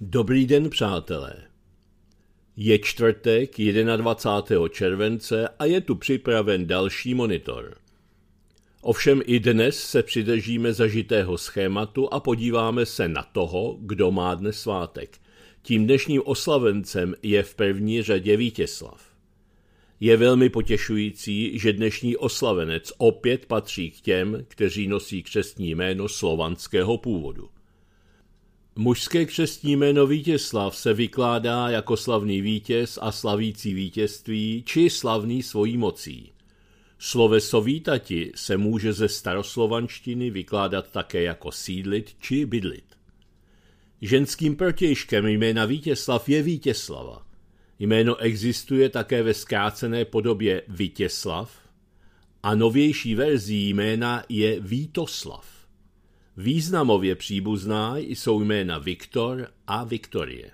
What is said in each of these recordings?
Dobrý den, přátelé. Je čtvrtek 21. července a je tu připraven další monitor. Ovšem i dnes se přidržíme zažitého schématu a podíváme se na toho, kdo má dnes svátek. Tím dnešním oslavencem je v první řadě Vítězslav. Je velmi potěšující, že dnešní oslavenec opět patří k těm, kteří nosí křestní jméno slovanského původu. Mužské křestní jméno Vítězslav se vykládá jako slavný vítěz a slavící vítězství či slavný svojí mocí. Sloveso vítati se může ze staroslovanštiny vykládat také jako sídlit či bydlit. Ženským protějškem jména Vítězslav je Vítězslava. Jméno existuje také ve zkrácené podobě Vítězslav a novější verzí jména je Vítoslav. Významově příbuzná jsou jména Viktor a Viktorie.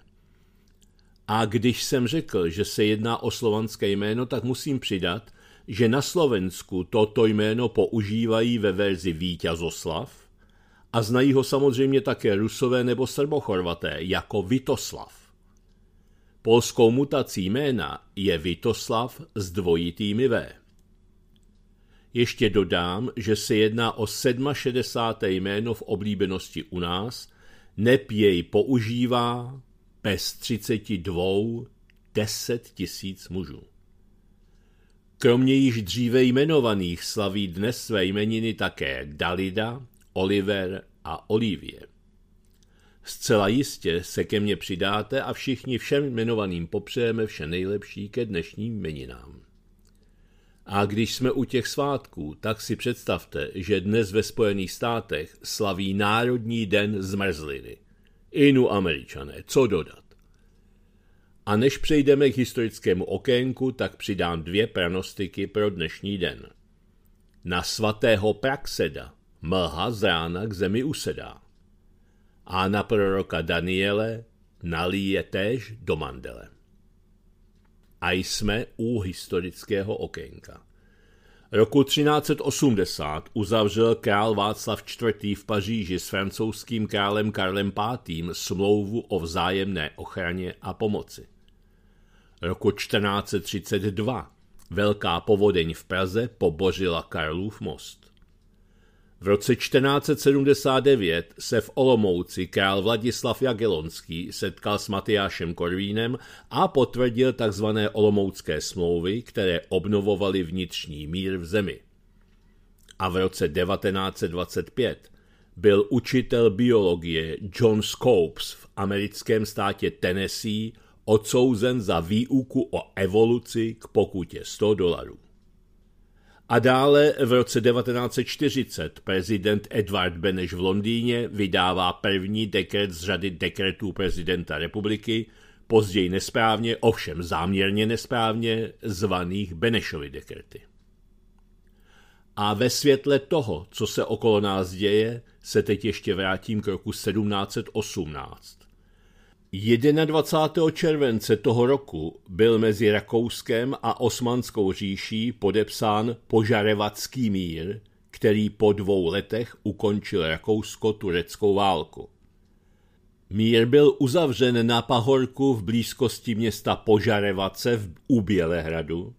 A když jsem řekl, že se jedná o slovanské jméno, tak musím přidat, že na Slovensku toto jméno používají ve verzi Vítězoslav a znají ho samozřejmě také Rusové nebo Srbochorvaté jako Vitoslav. Polskou mutací jména je Vitoslav s dvojitými V. Ještě dodám, že se jedná o 67. jméno v oblíbenosti u nás, nep jej používá bez 32 10 tisíc mužů. Kromě již dříve jmenovaných slaví dnes své jmeniny také Dalida, Oliver a Olivie. Zcela jistě se ke mně přidáte a všichni všem jmenovaným popřejeme vše nejlepší ke dnešním meninám. A když jsme u těch svátků, tak si představte, že dnes ve Spojených státech slaví Národní den zmrzliny. Inu američané, co dodat? A než přejdeme k historickému okénku, tak přidám dvě pranostiky pro dnešní den. Na svatého Praxeda mlha z rána k zemi usedá. A na proroka Daniele nalíje též do mandele a jsme u historického okénka. Roku 1380 uzavřel král Václav IV. v Paříži s francouzským králem Karlem V. smlouvu o vzájemné ochraně a pomoci. Roku 1432 velká povodeň v Praze pobořila Karlův most. V roce 1479 se v Olomouci král Vladislav Jagelonský setkal s Matyášem Korvínem a potvrdil tzv. olomoucké smlouvy, které obnovovaly vnitřní mír v zemi. A v roce 1925 byl učitel biologie John Scopes v americkém státě Tennessee odsouzen za výuku o evoluci k pokutě 100 dolarů. A dále v roce 1940 prezident Edward Beneš v Londýně vydává první dekret z řady dekretů prezidenta republiky, později nesprávně, ovšem záměrně nesprávně, zvaných Benešovy dekrety. A ve světle toho, co se okolo nás děje, se teď ještě vrátím k roku 1718. 21. července toho roku byl mezi Rakouskem a Osmanskou říší podepsán požarevatský mír, který po dvou letech ukončil rakousko-tureckou válku. Mír byl uzavřen na pahorku v blízkosti města Požarevace v, Ubělehradu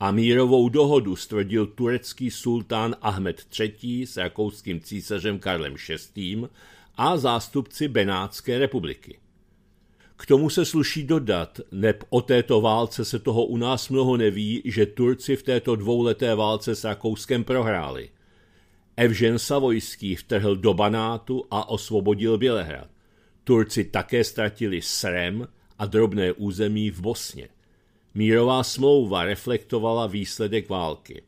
a mírovou dohodu stvrdil turecký sultán Ahmed III. s rakouským císařem Karlem VI. a zástupci Benátské republiky. K tomu se sluší dodat, neb o této válce se toho u nás mnoho neví, že Turci v této dvouleté válce s Rakouskem prohráli. Evžen Savojský vtrhl do Banátu a osvobodil Bělehrad. Turci také ztratili Srem a drobné území v Bosně. Mírová smlouva reflektovala výsledek války.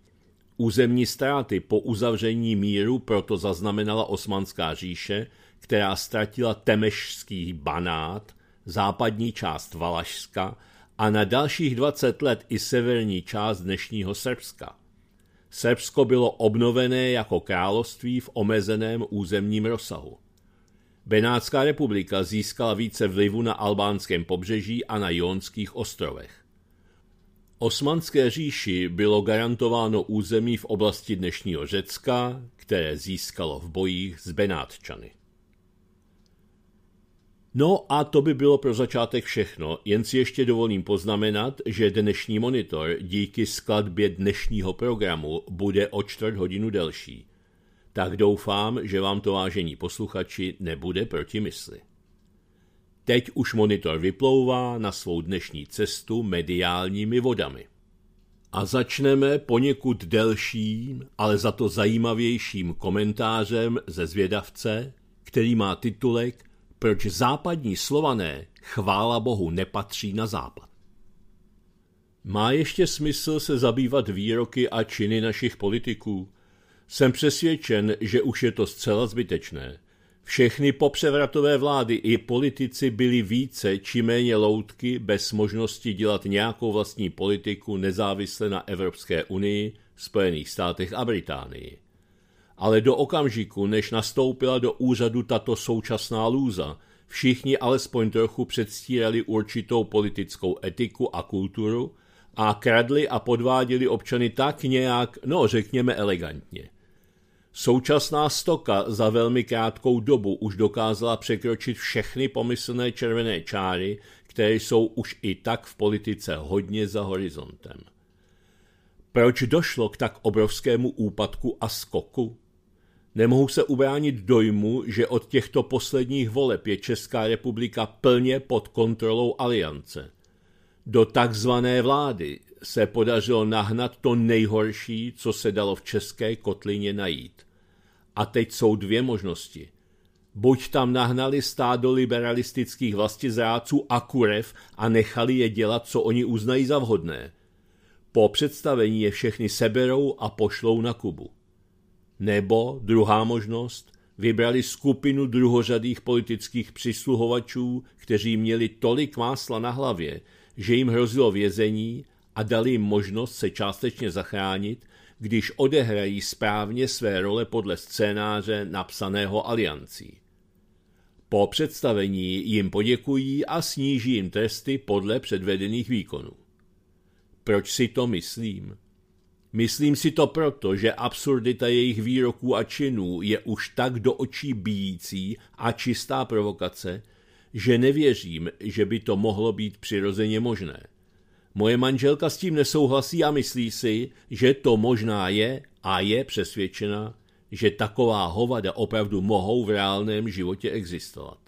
Územní ztráty po uzavření míru proto zaznamenala Osmanská říše, která ztratila temešský banát – západní část Valašska a na dalších 20 let i severní část dnešního Srbska. Srbsko bylo obnovené jako království v omezeném územním rozsahu. Benátská republika získala více vlivu na albánském pobřeží a na Jonských ostrovech. Osmanské říši bylo garantováno území v oblasti dnešního Řecka, které získalo v bojích s Benátčany. No a to by bylo pro začátek všechno, jen si ještě dovolím poznamenat, že dnešní monitor díky skladbě dnešního programu bude o čtvrt hodinu delší. Tak doufám, že vám to vážení posluchači nebude proti mysli. Teď už monitor vyplouvá na svou dnešní cestu mediálními vodami. A začneme poněkud delším, ale za to zajímavějším komentářem ze zvědavce, který má titulek – proč západní slované chvála bohu nepatří na západ. Má ještě smysl se zabývat výroky a činy našich politiků? Jsem přesvědčen, že už je to zcela zbytečné. Všechny popřevratové vlády i politici byli více či méně loutky bez možnosti dělat nějakou vlastní politiku nezávisle na Evropské unii, Spojených státech a Británii. Ale do okamžiku, než nastoupila do úřadu tato současná lůza, všichni alespoň trochu předstírali určitou politickou etiku a kulturu a kradli a podváděli občany tak nějak, no řekněme elegantně. Současná stoka za velmi krátkou dobu už dokázala překročit všechny pomyslné červené čáry, které jsou už i tak v politice hodně za horizontem. Proč došlo k tak obrovskému úpadku a skoku? Nemohu se ubránit dojmu, že od těchto posledních voleb je Česká republika plně pod kontrolou aliance. Do takzvané vlády se podařilo nahnat to nejhorší, co se dalo v české kotlině najít. A teď jsou dvě možnosti. Buď tam nahnali stádo liberalistických vlastizráců a kurev a nechali je dělat, co oni uznají za vhodné. Po představení je všechny seberou a pošlou na Kubu. Nebo druhá možnost, vybrali skupinu druhořadých politických přisluhovačů, kteří měli tolik másla na hlavě, že jim hrozilo vězení a dali jim možnost se částečně zachránit, když odehrají správně své role podle scénáře napsaného aliancí. Po představení jim poděkují a sníží jim tresty podle předvedených výkonů. Proč si to myslím? Myslím si to proto, že absurdita jejich výroků a činů je už tak do očí bíjící a čistá provokace, že nevěřím, že by to mohlo být přirozeně možné. Moje manželka s tím nesouhlasí a myslí si, že to možná je a je přesvědčena, že taková hovada opravdu mohou v reálném životě existovat.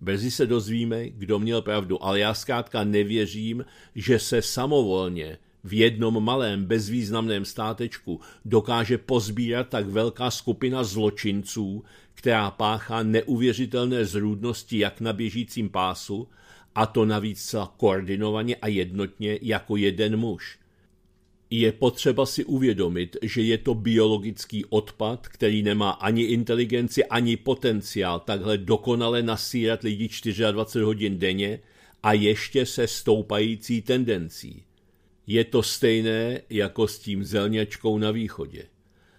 Brzy se dozvíme, kdo měl pravdu, ale já zkrátka nevěřím, že se samovolně v jednom malém bezvýznamném státečku dokáže pozbírat tak velká skupina zločinců, která páchá neuvěřitelné zrůdnosti jak na běžícím pásu, a to navíc zcela koordinovaně a jednotně jako jeden muž. Je potřeba si uvědomit, že je to biologický odpad, který nemá ani inteligenci, ani potenciál takhle dokonale nasírat lidi 24 hodin denně a ještě se stoupající tendencí. Je to stejné jako s tím zelňačkou na východě.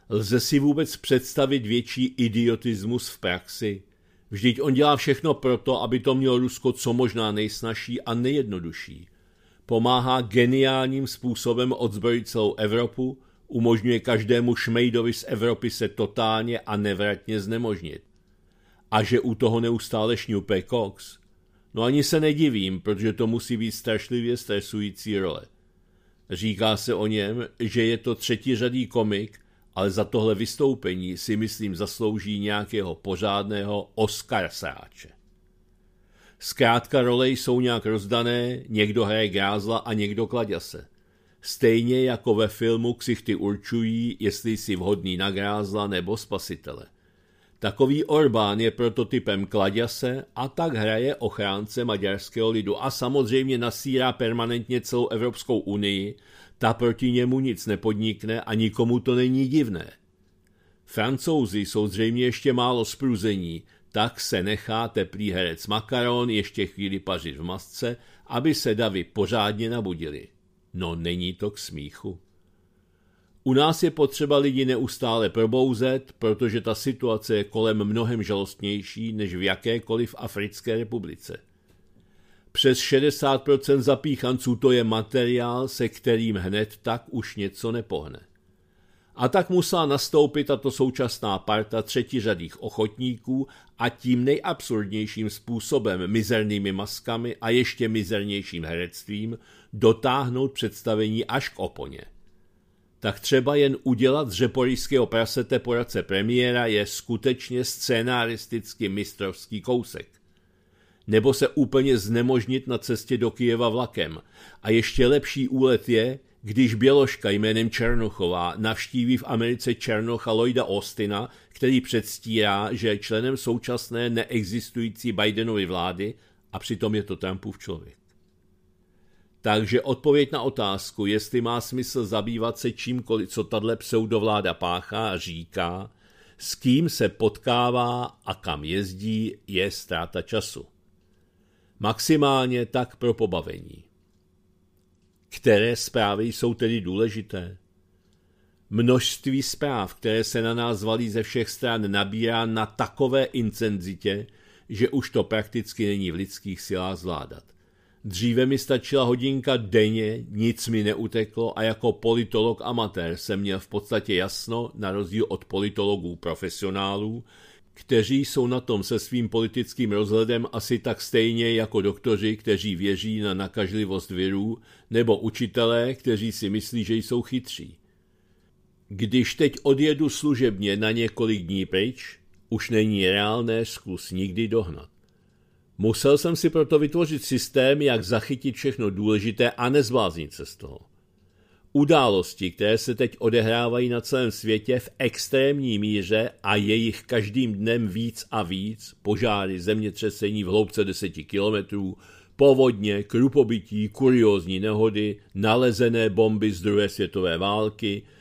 Lze si vůbec představit větší idiotismus v praxi? Vždyť on dělá všechno proto, aby to mělo Rusko co možná nejsnažší a nejjednodušší. Pomáhá geniálním způsobem odzbrojit celou Evropu, umožňuje každému šmejdovi z Evropy se totálně a nevratně znemožnit. A že u toho neustále šňupe Cox. No ani se nedivím, protože to musí být strašlivě stresující role. Říká se o něm, že je to třetí řadý komik, ale za tohle vystoupení si myslím zaslouží nějakého pořádného Oscarsáče. Zkrátka role jsou nějak rozdané, někdo hraje grázla a někdo kladěse. Stejně jako ve filmu ksichty určují, jestli jsi vhodný na grázla nebo spasitele – Takový Orbán je prototypem kladěse a tak hraje ochránce maďarského lidu a samozřejmě nasírá permanentně celou Evropskou unii, ta proti němu nic nepodnikne a nikomu to není divné. Francouzi jsou zřejmě ještě málo spruzení, tak se nechá teplý herec makaron ještě chvíli pařit v masce, aby se davy pořádně nabudili. No není to k smíchu. U nás je potřeba lidi neustále probouzet, protože ta situace je kolem mnohem žalostnější než v jakékoliv Africké republice. Přes 60% zapíchanců to je materiál, se kterým hned tak už něco nepohne. A tak musela nastoupit tato současná parta třetiřadých ochotníků a tím nejabsurdnějším způsobem, mizernými maskami a ještě mizernějším herectvím, dotáhnout představení až k oponě tak třeba jen udělat z řeporijského prasete poradce premiéra je skutečně scénaristicky mistrovský kousek. Nebo se úplně znemožnit na cestě do Kijeva vlakem. A ještě lepší úlet je, když Běloška jménem Černochová navštíví v Americe Černocha Lloyda Austina, který předstírá, že je členem současné neexistující Bidenovy vlády a přitom je to Trumpův člověk. Takže odpověď na otázku, jestli má smysl zabývat se čímkoliv, co tato pseudovláda páchá a říká, s kým se potkává a kam jezdí, je ztráta času. Maximálně tak pro pobavení. Které zprávy jsou tedy důležité? Množství zpráv, které se na nás valí ze všech stran, nabírá na takové incenzitě, že už to prakticky není v lidských silách zvládat. Dříve mi stačila hodinka denně, nic mi neuteklo a jako politolog amatér jsem měl v podstatě jasno, na rozdíl od politologů profesionálů, kteří jsou na tom se svým politickým rozhledem asi tak stejně jako doktoři, kteří věří na nakažlivost virů, nebo učitelé, kteří si myslí, že jsou chytří. Když teď odjedu služebně na několik dní pryč, už není reálné zkus nikdy dohnat. Musel jsem si proto vytvořit systém, jak zachytit všechno důležité a nezbláznit se z toho. Události, které se teď odehrávají na celém světě v extrémní míře a jejich každým dnem víc a víc, požáry, zemětřesení v hloubce deseti kilometrů, povodně, krupobytí, kuriózní nehody, nalezené bomby z druhé světové války –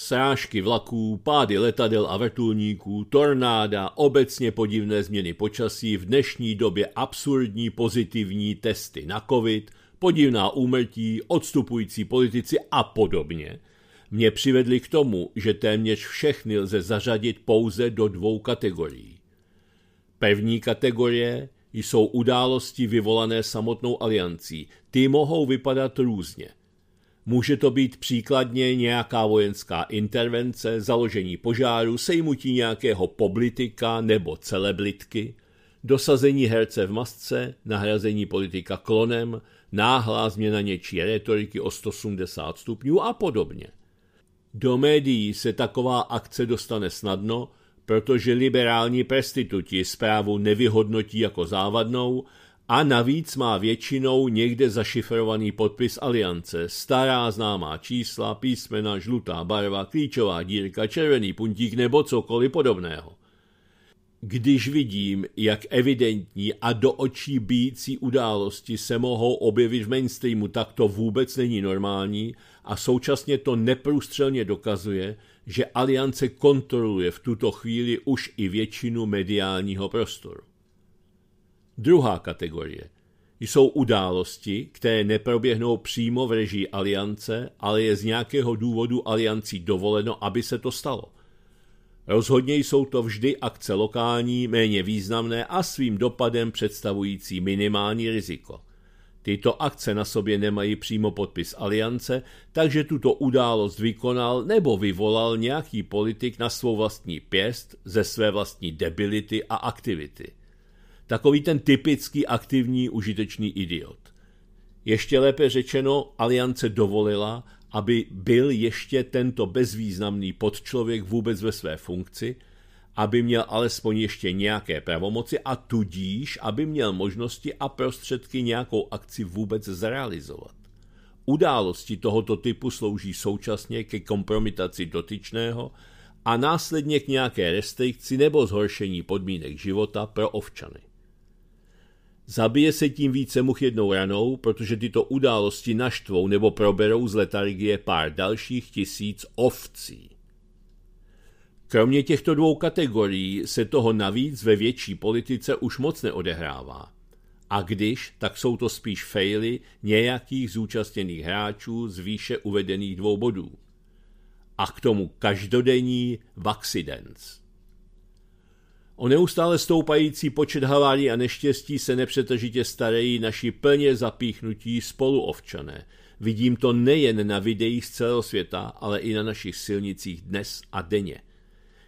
srážky vlaků, pády letadel a vrtulníků, tornáda, obecně podivné změny počasí, v dnešní době absurdní pozitivní testy na covid, podivná úmrtí, odstupující politici a podobně, mě přivedli k tomu, že téměř všechny lze zařadit pouze do dvou kategorií. První kategorie jsou události vyvolané samotnou aliancí. Ty mohou vypadat různě. Může to být příkladně nějaká vojenská intervence, založení požáru, sejmutí nějakého poblitika nebo celeblitky, dosazení herce v masce, nahrazení politika klonem, náhlá změna něčí retoriky o 180 stupňů a podobně. Do médií se taková akce dostane snadno, protože liberální prestituti zprávu nevyhodnotí jako závadnou a navíc má většinou někde zašifrovaný podpis aliance, stará známá čísla, písmena, žlutá barva, klíčová dírka, červený puntík nebo cokoliv podobného. Když vidím, jak evidentní a do očí bíjící události se mohou objevit v mainstreamu, tak to vůbec není normální a současně to neprůstřelně dokazuje, že aliance kontroluje v tuto chvíli už i většinu mediálního prostoru. Druhá kategorie jsou události, které neproběhnou přímo v režii aliance, ale je z nějakého důvodu aliancí dovoleno, aby se to stalo. Rozhodně jsou to vždy akce lokální, méně významné a svým dopadem představující minimální riziko. Tyto akce na sobě nemají přímo podpis aliance, takže tuto událost vykonal nebo vyvolal nějaký politik na svou vlastní pěst ze své vlastní debility a aktivity. Takový ten typický aktivní užitečný idiot. Ještě lépe řečeno, aliance dovolila, aby byl ještě tento bezvýznamný podčlověk vůbec ve své funkci, aby měl alespoň ještě nějaké pravomoci a tudíž, aby měl možnosti a prostředky nějakou akci vůbec zrealizovat. Události tohoto typu slouží současně ke kompromitaci dotyčného a následně k nějaké restrikci nebo zhoršení podmínek života pro ovčany. Zabije se tím více much jednou ranou, protože tyto události naštvou nebo proberou z letargie pár dalších tisíc ovcí. Kromě těchto dvou kategorií se toho navíc ve větší politice už moc neodehrává. A když, tak jsou to spíš fejly nějakých zúčastněných hráčů z výše uvedených dvou bodů. A k tomu každodenní vaccidence. O neustále stoupající počet havárií a neštěstí se nepřetržitě starají naši plně zapíchnutí spoluovčané. Vidím to nejen na videích z celého světa, ale i na našich silnicích dnes a denně.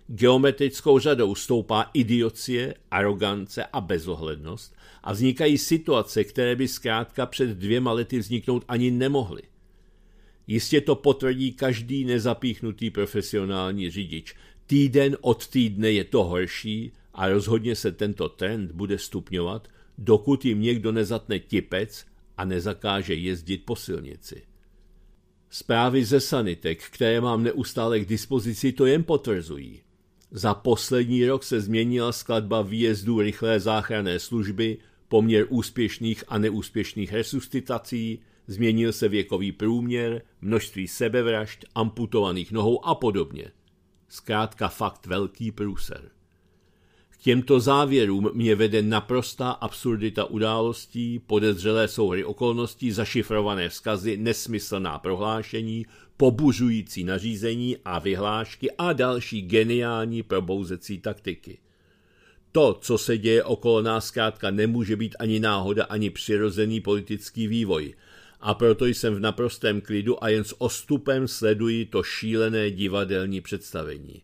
Geometrickou řadou stoupá idiocie, arogance a bezohlednost a vznikají situace, které by zkrátka před dvěma lety vzniknout ani nemohly. Jistě to potvrdí každý nezapíchnutý profesionální řidič. Týden od týdne je to horší a rozhodně se tento trend bude stupňovat, dokud jim někdo nezatne tipec a nezakáže jezdit po silnici. Zprávy ze sanitek, které mám neustále k dispozici, to jen potvrzují. Za poslední rok se změnila skladba výjezdů rychlé záchranné služby, poměr úspěšných a neúspěšných resuscitací, změnil se věkový průměr, množství sebevražd, amputovaných nohou a podobně. Zkrátka fakt velký průser těmto závěrům mě vede naprostá absurdita událostí, podezřelé souhry okolností, zašifrované vzkazy, nesmyslná prohlášení, pobuřující nařízení a vyhlášky a další geniální probouzecí taktiky. To, co se děje okolo nás, zkrátka nemůže být ani náhoda, ani přirozený politický vývoj. A proto jsem v naprostém klidu a jen s ostupem sleduji to šílené divadelní představení.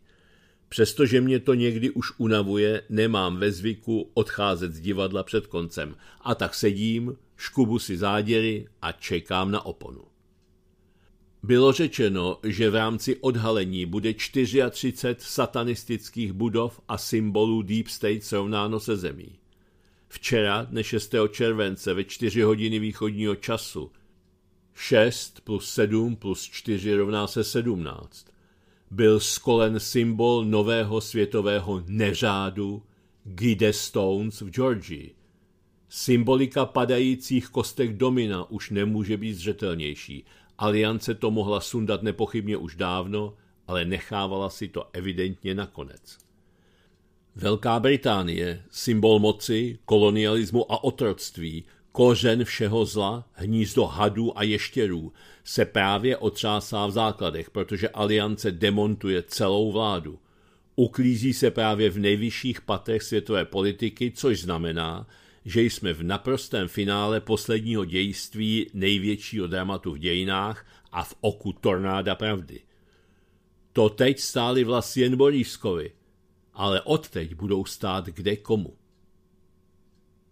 Přestože mě to někdy už unavuje, nemám ve zvyku odcházet z divadla před koncem. A tak sedím, škubu si záděry a čekám na oponu. Bylo řečeno, že v rámci odhalení bude 34 satanistických budov a symbolů Deep State srovnáno se zemí. Včera, dne 6. července, ve 4 hodiny východního času, 6 plus 7 plus 4 rovná se 17 byl skolen symbol nového světového neřádu Gide Stones v Georgii. Symbolika padajících kostek domina už nemůže být zřetelnější. Aliance to mohla sundat nepochybně už dávno, ale nechávala si to evidentně nakonec. Velká Británie, symbol moci, kolonialismu a otroctví, Kořen všeho zla, hnízdo hadů a ještěrů, se právě otřásá v základech, protože aliance demontuje celou vládu. Uklízí se právě v nejvyšších patech světové politiky, což znamená, že jsme v naprostém finále posledního dějství největšího dramatu v dějinách a v oku tornáda pravdy. To teď stály vlasy jen Borískovi, ale odteď budou stát kde komu.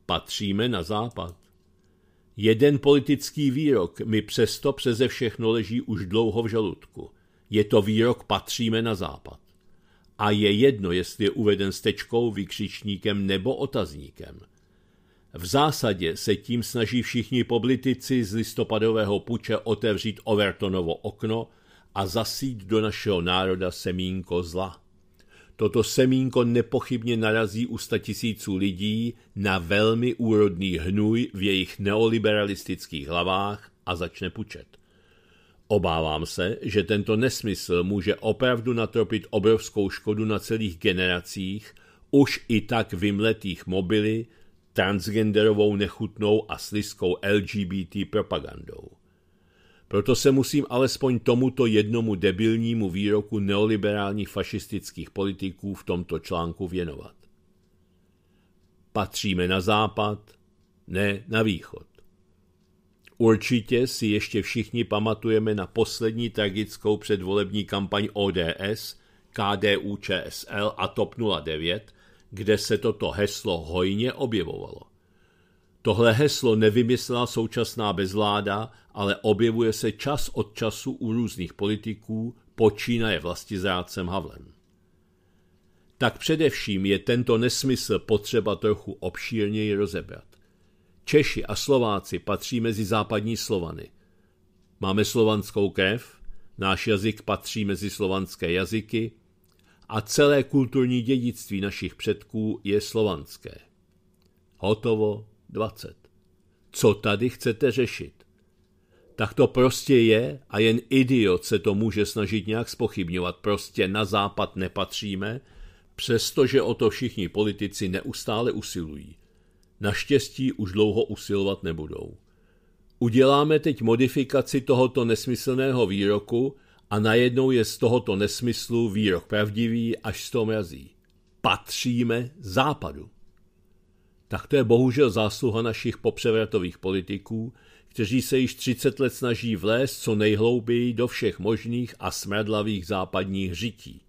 Patříme na západ. Jeden politický výrok mi přesto přeze všechno leží už dlouho v žaludku. Je to výrok patříme na západ. A je jedno, jestli je uveden s tečkou, vykřičníkem nebo otazníkem. V zásadě se tím snaží všichni politici z listopadového puče otevřít Overtonovo okno a zasít do našeho národa semínko zla. Toto semínko nepochybně narazí u tisíců lidí na velmi úrodný hnůj v jejich neoliberalistických hlavách a začne pučet. Obávám se, že tento nesmysl může opravdu natropit obrovskou škodu na celých generacích, už i tak vymletých mobily, transgenderovou nechutnou a sliskou LGBT propagandou. Proto se musím alespoň tomuto jednomu debilnímu výroku neoliberálních fašistických politiků v tomto článku věnovat. Patříme na západ, ne na východ. Určitě si ještě všichni pamatujeme na poslední tragickou předvolební kampaň ODS, KDU ČSL a TOP 09, kde se toto heslo hojně objevovalo. Tohle heslo nevymyslela současná bezvláda, ale objevuje se čas od času u různých politiků, počínaje vlastizrádcem Havlem. Tak především je tento nesmysl potřeba trochu obšírněji rozebrat. Češi a Slováci patří mezi západní Slovany. Máme slovanskou krev, náš jazyk patří mezi slovanské jazyky a celé kulturní dědictví našich předků je slovanské. Hotovo, 20. Co tady chcete řešit? Tak to prostě je a jen idiot se to může snažit nějak spochybňovat. Prostě na západ nepatříme, přestože o to všichni politici neustále usilují. Naštěstí už dlouho usilovat nebudou. Uděláme teď modifikaci tohoto nesmyslného výroku a najednou je z tohoto nesmyslu výrok pravdivý až z toho mrazí. Patříme západu. Tak to je bohužel zásluha našich popřevratových politiků, kteří se již 30 let snaží vlézt co nejhlouběji do všech možných a smradlavých západních řití.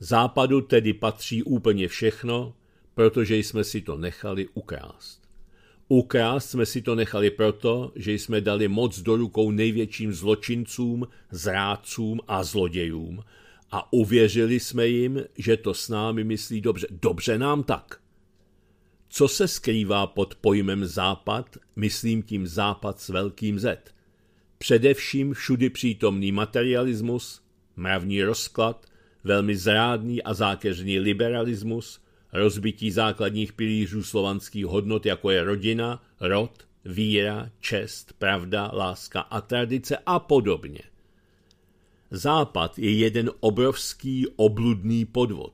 Západu tedy patří úplně všechno, protože jsme si to nechali ukrást. Ukrást jsme si to nechali proto, že jsme dali moc do rukou největším zločincům, zrádcům a zlodějům a uvěřili jsme jim, že to s námi myslí dobře. Dobře nám tak – co se skrývá pod pojmem západ, myslím tím západ s velkým Z? Především všudy přítomný materialismus, mravní rozklad, velmi zrádný a zákeřný liberalismus, rozbití základních pilířů slovanských hodnot, jako je rodina, rod, víra, čest, pravda, láska a tradice a podobně. Západ je jeden obrovský obludný podvod.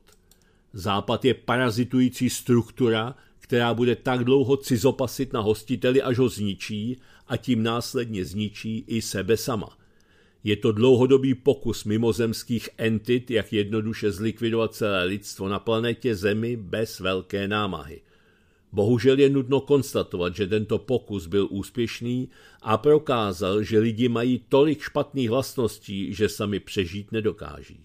Západ je parazitující struktura, která bude tak dlouho cizopasit na hostiteli, až ho zničí a tím následně zničí i sebe sama. Je to dlouhodobý pokus mimozemských entit, jak jednoduše zlikvidovat celé lidstvo na planetě Zemi bez velké námahy. Bohužel je nutno konstatovat, že tento pokus byl úspěšný a prokázal, že lidi mají tolik špatných vlastností, že sami přežít nedokáží.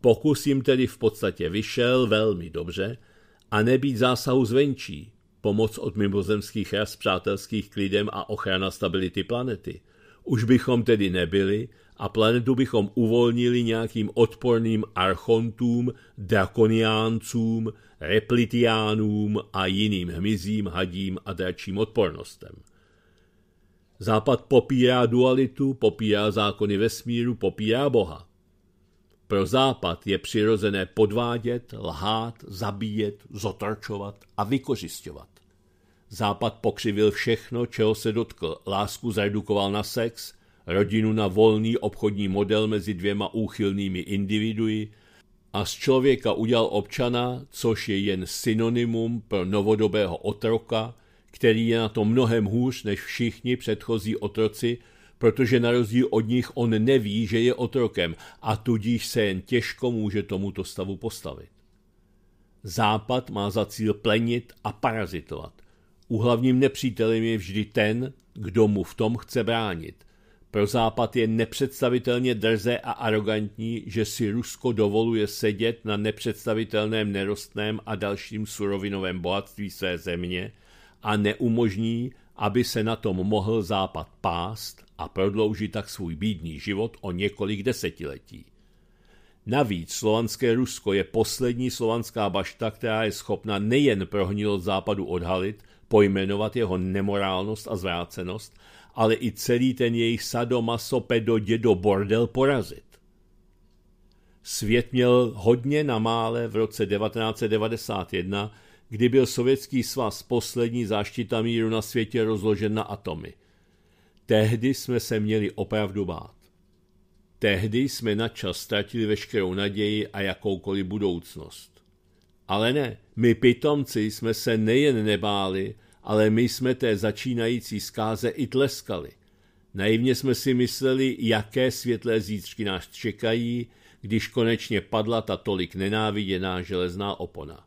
Pokus jim tedy v podstatě vyšel velmi dobře – a nebýt zásahu zvenčí, pomoc od mimozemských ras přátelských k lidem a ochrana stability planety. Už bychom tedy nebyli a planetu bychom uvolnili nějakým odporným archontům, drakoniáncům, replitiánům a jiným hmyzím, hadím a dračím odpornostem. Západ popírá dualitu, popírá zákony vesmíru, popírá Boha. Pro Západ je přirozené podvádět, lhát, zabíjet, zotročovat a vykořišťovat. Západ pokřivil všechno, čeho se dotkl. Lásku zredukoval na sex, rodinu na volný obchodní model mezi dvěma úchylnými individui a z člověka udělal občana, což je jen synonymum pro novodobého otroka, který je na to mnohem hůř než všichni předchozí otroci, protože na rozdíl od nich on neví, že je otrokem a tudíž se jen těžko může tomuto stavu postavit. Západ má za cíl plenit a parazitovat. Uhlavním nepřítelem je vždy ten, kdo mu v tom chce bránit. Pro Západ je nepředstavitelně drze a arrogantní, že si Rusko dovoluje sedět na nepředstavitelném nerostném a dalším surovinovém bohatství své země a neumožní, aby se na tom mohl Západ pást a prodlouží tak svůj bídný život o několik desetiletí. Navíc slovanské Rusko je poslední slovanská bašta, která je schopna nejen prohnilost západu odhalit, pojmenovat jeho nemorálnost a zvrácenost, ale i celý ten jejich sadomasopedo dědo bordel porazit. Svět měl hodně na mále v roce 1991, kdy byl Sovětský svaz poslední záštita míru na světě rozložen na atomy – Tehdy jsme se měli opravdu bát. Tehdy jsme na čas ztratili veškerou naději a jakoukoliv budoucnost. Ale ne, my pitomci jsme se nejen nebáli, ale my jsme té začínající zkáze i tleskali. Naivně jsme si mysleli, jaké světlé zítřky nás čekají, když konečně padla ta tolik nenáviděná železná opona.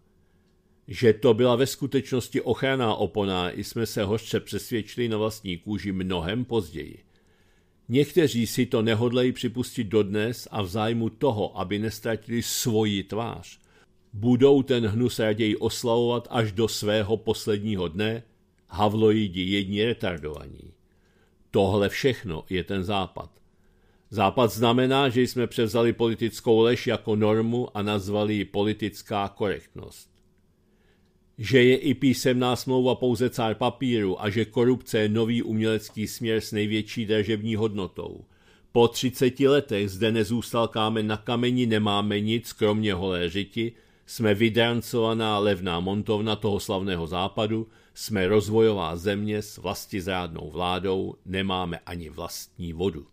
Že to byla ve skutečnosti ochranná opona, jsme se hořce přesvědčili na vlastní kůži mnohem později. Někteří si to nehodlejí připustit dodnes a v zájmu toho, aby nestratili svoji tvář, budou ten hnus raději oslavovat až do svého posledního dne, havloidi jedni retardovaní. Tohle všechno je ten západ. Západ znamená, že jsme převzali politickou lež jako normu a nazvali ji politická korektnost že je i písemná smlouva pouze cár papíru a že korupce je nový umělecký směr s největší dražební hodnotou. Po 30 letech zde nezůstal kámen na kameni, nemáme nic, kromě holé řiti, jsme vydrancovaná levná montovna toho slavného západu, jsme rozvojová země s vlastizrádnou vládou, nemáme ani vlastní vodu.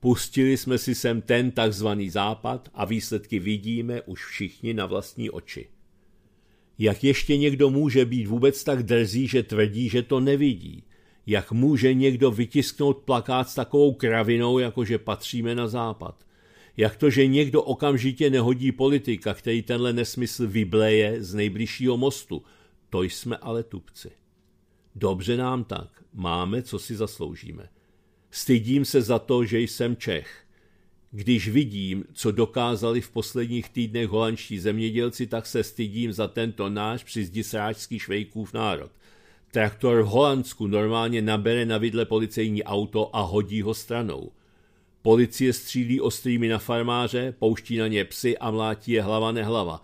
Pustili jsme si sem ten takzvaný západ a výsledky vidíme už všichni na vlastní oči. Jak ještě někdo může být vůbec tak drzý, že tvrdí, že to nevidí? Jak může někdo vytisknout plakát s takovou kravinou, jako že patříme na západ? Jak to, že někdo okamžitě nehodí politika, který tenhle nesmysl vybleje z nejbližšího mostu? To jsme ale tupci. Dobře nám tak, máme, co si zasloužíme. Stydím se za to, že jsem Čech. Když vidím, co dokázali v posledních týdnech holandští zemědělci, tak se stydím za tento náš přizdisráčský švejkův národ. Traktor v Holandsku normálně nabere na vidle policejní auto a hodí ho stranou. Policie střílí ostrými na farmáře, pouští na ně psy a mlátí je hlava nehlava.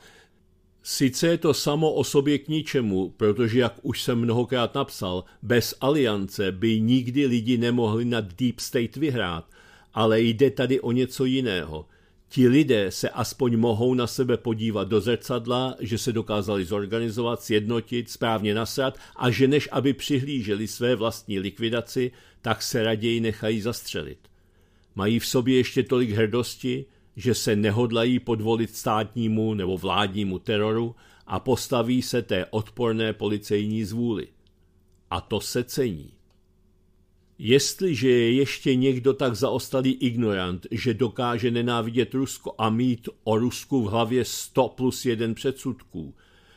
Sice je to samo o sobě k ničemu, protože, jak už jsem mnohokrát napsal, bez aliance by nikdy lidi nemohli nad Deep State vyhrát – ale jde tady o něco jiného. Ti lidé se aspoň mohou na sebe podívat do zrcadla, že se dokázali zorganizovat, sjednotit, správně nasrat a že než aby přihlíželi své vlastní likvidaci, tak se raději nechají zastřelit. Mají v sobě ještě tolik hrdosti, že se nehodlají podvolit státnímu nebo vládnímu teroru a postaví se té odporné policejní zvůli. A to se cení. Jestliže je ještě někdo tak zaostalý ignorant, že dokáže nenávidět Rusko a mít o Rusku v hlavě 100 plus 1 předsudků,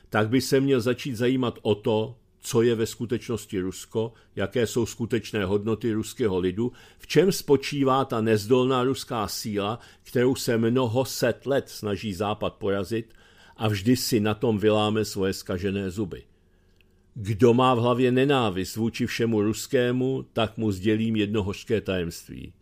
tak by se měl začít zajímat o to, co je ve skutečnosti Rusko, jaké jsou skutečné hodnoty ruského lidu, v čem spočívá ta nezdolná ruská síla, kterou se mnoho set let snaží Západ porazit a vždy si na tom vyláme svoje skažené zuby. Kdo má v hlavě nenávist vůči všemu ruskému, tak mu sdělím jedno hořké tajemství.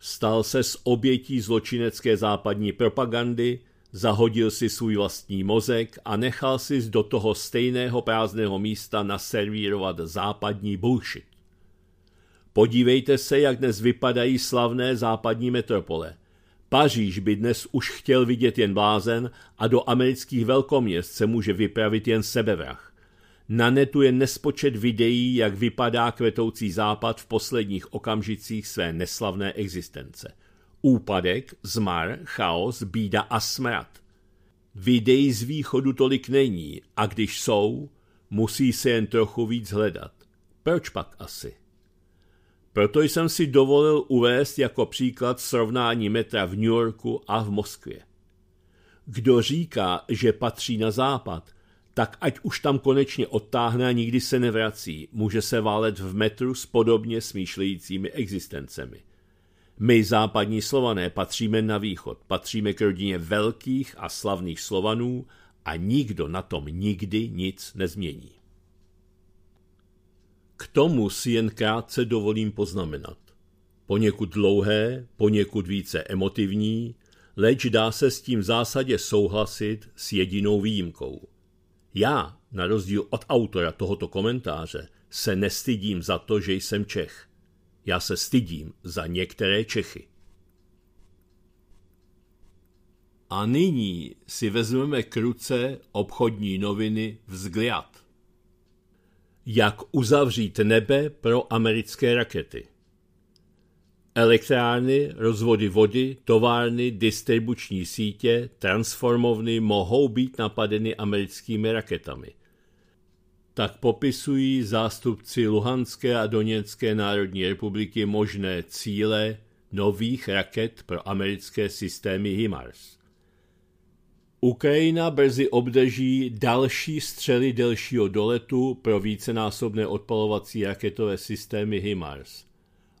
Stal se s obětí zločinecké západní propagandy, zahodil si svůj vlastní mozek a nechal si do toho stejného prázdného místa naservírovat západní bullshit. Podívejte se, jak dnes vypadají slavné západní metropole. Paříž by dnes už chtěl vidět jen blázen a do amerických velkoměst se může vypravit jen sebevrach. Na netu je nespočet videí, jak vypadá kvetoucí západ v posledních okamžicích své neslavné existence. Úpadek, zmar, chaos, bída a smrad. Videí z východu tolik není a když jsou, musí se jen trochu víc hledat. Proč pak asi? Proto jsem si dovolil uvést jako příklad srovnání metra v New Yorku a v Moskvě. Kdo říká, že patří na západ – tak ať už tam konečně odtáhne a nikdy se nevrací, může se válet v metru s podobně smýšlejícími existencemi. My, západní slované, patříme na východ, patříme k rodině velkých a slavných slovanů a nikdo na tom nikdy nic nezmění. K tomu si jen krátce dovolím poznamenat. Poněkud dlouhé, poněkud více emotivní, leč dá se s tím v zásadě souhlasit s jedinou výjimkou – já, na rozdíl od autora tohoto komentáře, se nestydím za to, že jsem Čech. Já se stydím za některé Čechy. A nyní si vezmeme k ruce obchodní noviny Vzgliad. Jak uzavřít nebe pro americké rakety. Elektrárny, rozvody vody, továrny, distribuční sítě, transformovny mohou být napadeny americkými raketami. Tak popisují zástupci Luhanské a Doněcké národní republiky možné cíle nových raket pro americké systémy HIMARS. Ukrajina brzy obdrží další střely delšího doletu pro vícenásobné odpalovací raketové systémy HIMARS –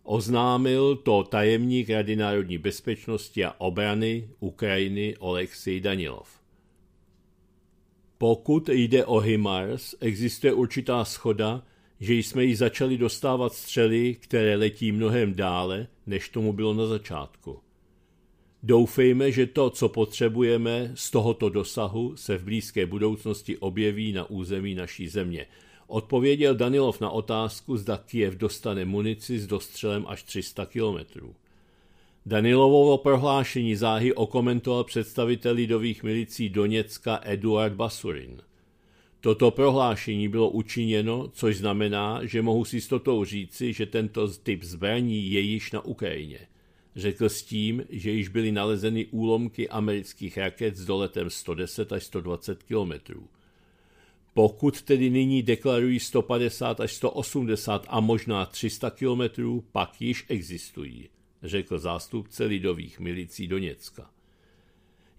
Oznámil to tajemník Rady národní bezpečnosti a obrany Ukrajiny Oleksij Danilov. Pokud jde o HIMARS, existuje určitá schoda, že jsme ji začali dostávat střely, které letí mnohem dále, než tomu bylo na začátku. Doufejme, že to, co potřebujeme z tohoto dosahu, se v blízké budoucnosti objeví na území naší země – odpověděl Danilov na otázku, zda Kiev dostane munici s dostřelem až 300 kilometrů. Danilovovo prohlášení záhy okomentoval představitel lidových milicí Doněcka Eduard Basurin. Toto prohlášení bylo učiněno, což znamená, že mohu s jistotou říci, že tento typ zbraní je již na Ukrajině. Řekl s tím, že již byly nalezeny úlomky amerických raket s doletem 110 až 120 kilometrů. Pokud tedy nyní deklarují 150 až 180 a možná 300 kilometrů, pak již existují, řekl zástupce lidových milicí Doněcka.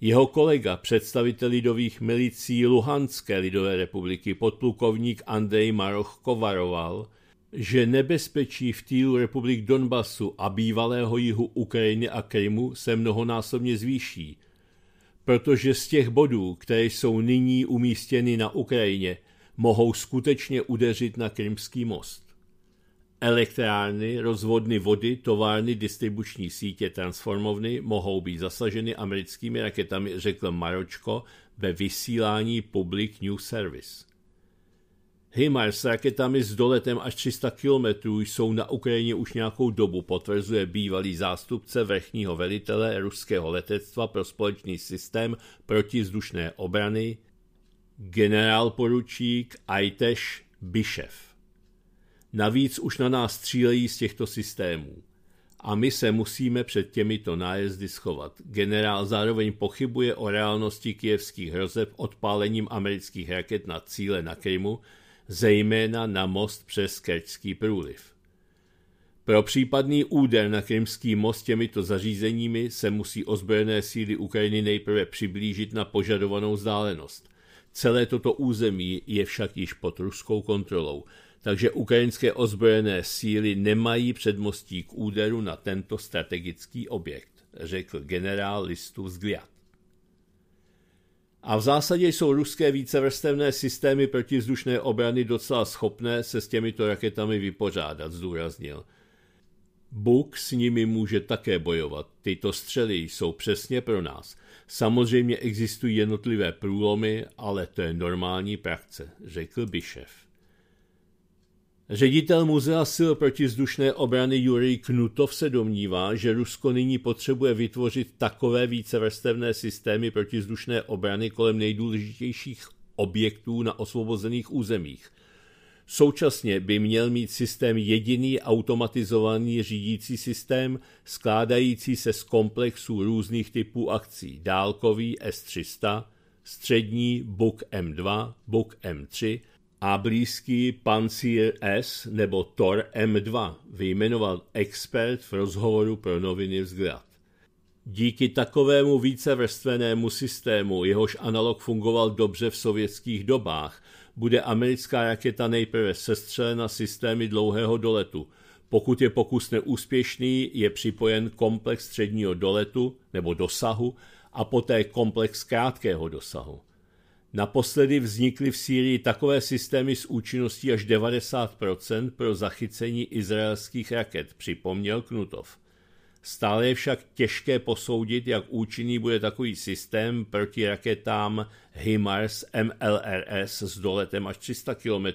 Jeho kolega, představitel lidových milicí Luhanské lidové republiky, podplukovník Andrej Maroch kovaroval, že nebezpečí v týlu republik Donbasu a bývalého jihu Ukrajiny a Krymu se mnohonásobně zvýší – protože z těch bodů, které jsou nyní umístěny na Ukrajině, mohou skutečně udeřit na Krymský most. Elektrárny, rozvodny vody, továrny, distribuční sítě, transformovny mohou být zasaženy americkými raketami, řekl Maročko ve vysílání Public News Service. Himars s raketami s doletem až 300 km jsou na Ukrajině už nějakou dobu, potvrzuje bývalý zástupce vrchního velitele ruského letectva pro společný systém protizdušné obrany generál poručík Ajteš Bišev. Navíc už na nás střílejí z těchto systémů. A my se musíme před těmito nájezdy schovat. Generál zároveň pochybuje o reálnosti kijevských hrozeb odpálením amerických raket na cíle na Krymu, zejména na most přes Kerčský průliv. Pro případný úder na Krymský most těmito zařízeními se musí ozbrojené síly Ukrajiny nejprve přiblížit na požadovanou vzdálenost. Celé toto území je však již pod ruskou kontrolou, takže ukrajinské ozbrojené síly nemají předmostí k úderu na tento strategický objekt, řekl generál listu Zgliat. A v zásadě jsou ruské vícevrstevné systémy protivzdušné obrany docela schopné se s těmito raketami vypořádat, zdůraznil. Bůh s nimi může také bojovat. Tyto střely jsou přesně pro nás. Samozřejmě existují jednotlivé průlomy, ale to je normální praxe, řekl Bišev. Ředitel Muzea sil protizdušné obrany Jurij Knutov se domnívá, že Rusko nyní potřebuje vytvořit takové vícevrstevné systémy protizdušné obrany kolem nejdůležitějších objektů na osvobozených územích. Současně by měl mít systém jediný automatizovaný řídící systém, skládající se z komplexů různých typů akcí dálkový S-300, střední Buk M2, Buk M3, a blízký Pancír S nebo Tor M2 vyjmenoval expert v rozhovoru pro noviny Vzgrad. Díky takovému vícevrstvenému systému, jehož analog fungoval dobře v sovětských dobách, bude americká raketa nejprve sestřelena systémy dlouhého doletu. Pokud je pokus neúspěšný, je připojen komplex středního doletu nebo dosahu a poté komplex krátkého dosahu. Naposledy vznikly v Sýrii takové systémy s účinností až 90% pro zachycení izraelských raket, připomněl Knutov. Stále je však těžké posoudit, jak účinný bude takový systém proti raketám HIMARS MLRS s doletem až 300 km,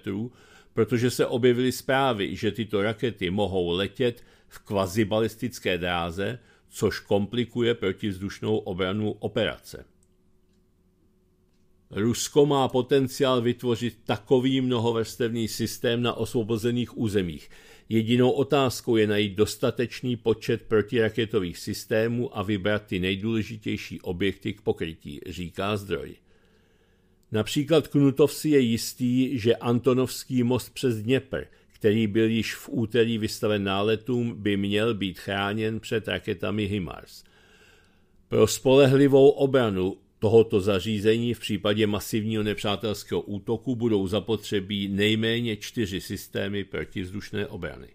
protože se objevily zprávy, že tyto rakety mohou letět v kvazibalistické dráze, což komplikuje protivzdušnou obranu operace. Rusko má potenciál vytvořit takový mnohovrstevný systém na osvobozených územích. Jedinou otázkou je najít dostatečný počet protiraketových systémů a vybrat ty nejdůležitější objekty k pokrytí, říká zdroj. Například Knutov si je jistý, že Antonovský most přes Dněpr, který byl již v úterý vystaven náletům, by měl být chráněn před raketami HIMARS. Pro spolehlivou obranu tohoto zařízení v případě masivního nepřátelského útoku budou zapotřebí nejméně čtyři systémy protivzdušné obrany.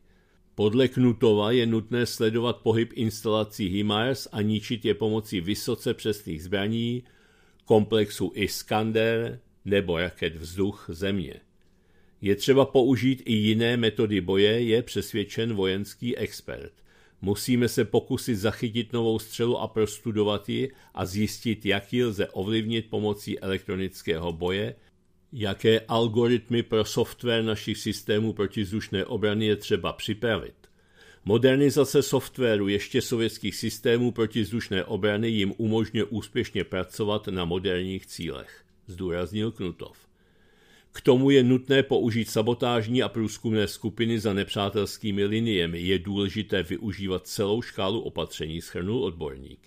Podle Knutova je nutné sledovat pohyb instalací HIMARS a ničit je pomocí vysoce přesných zbraní, komplexu Iskander nebo raket vzduch země. Je třeba použít i jiné metody boje, je přesvědčen vojenský expert. Musíme se pokusit zachytit novou střelu a prostudovat ji a zjistit, jak ji lze ovlivnit pomocí elektronického boje, jaké algoritmy pro software našich systémů protizdušné obrany je třeba připravit. Modernizace softwaru ještě sovětských systémů protizdušné obrany jim umožňuje úspěšně pracovat na moderních cílech, zdůraznil Knutov. K tomu je nutné použít sabotážní a průzkumné skupiny za nepřátelskými liniemi. Je důležité využívat celou škálu opatření, schrnul odborník.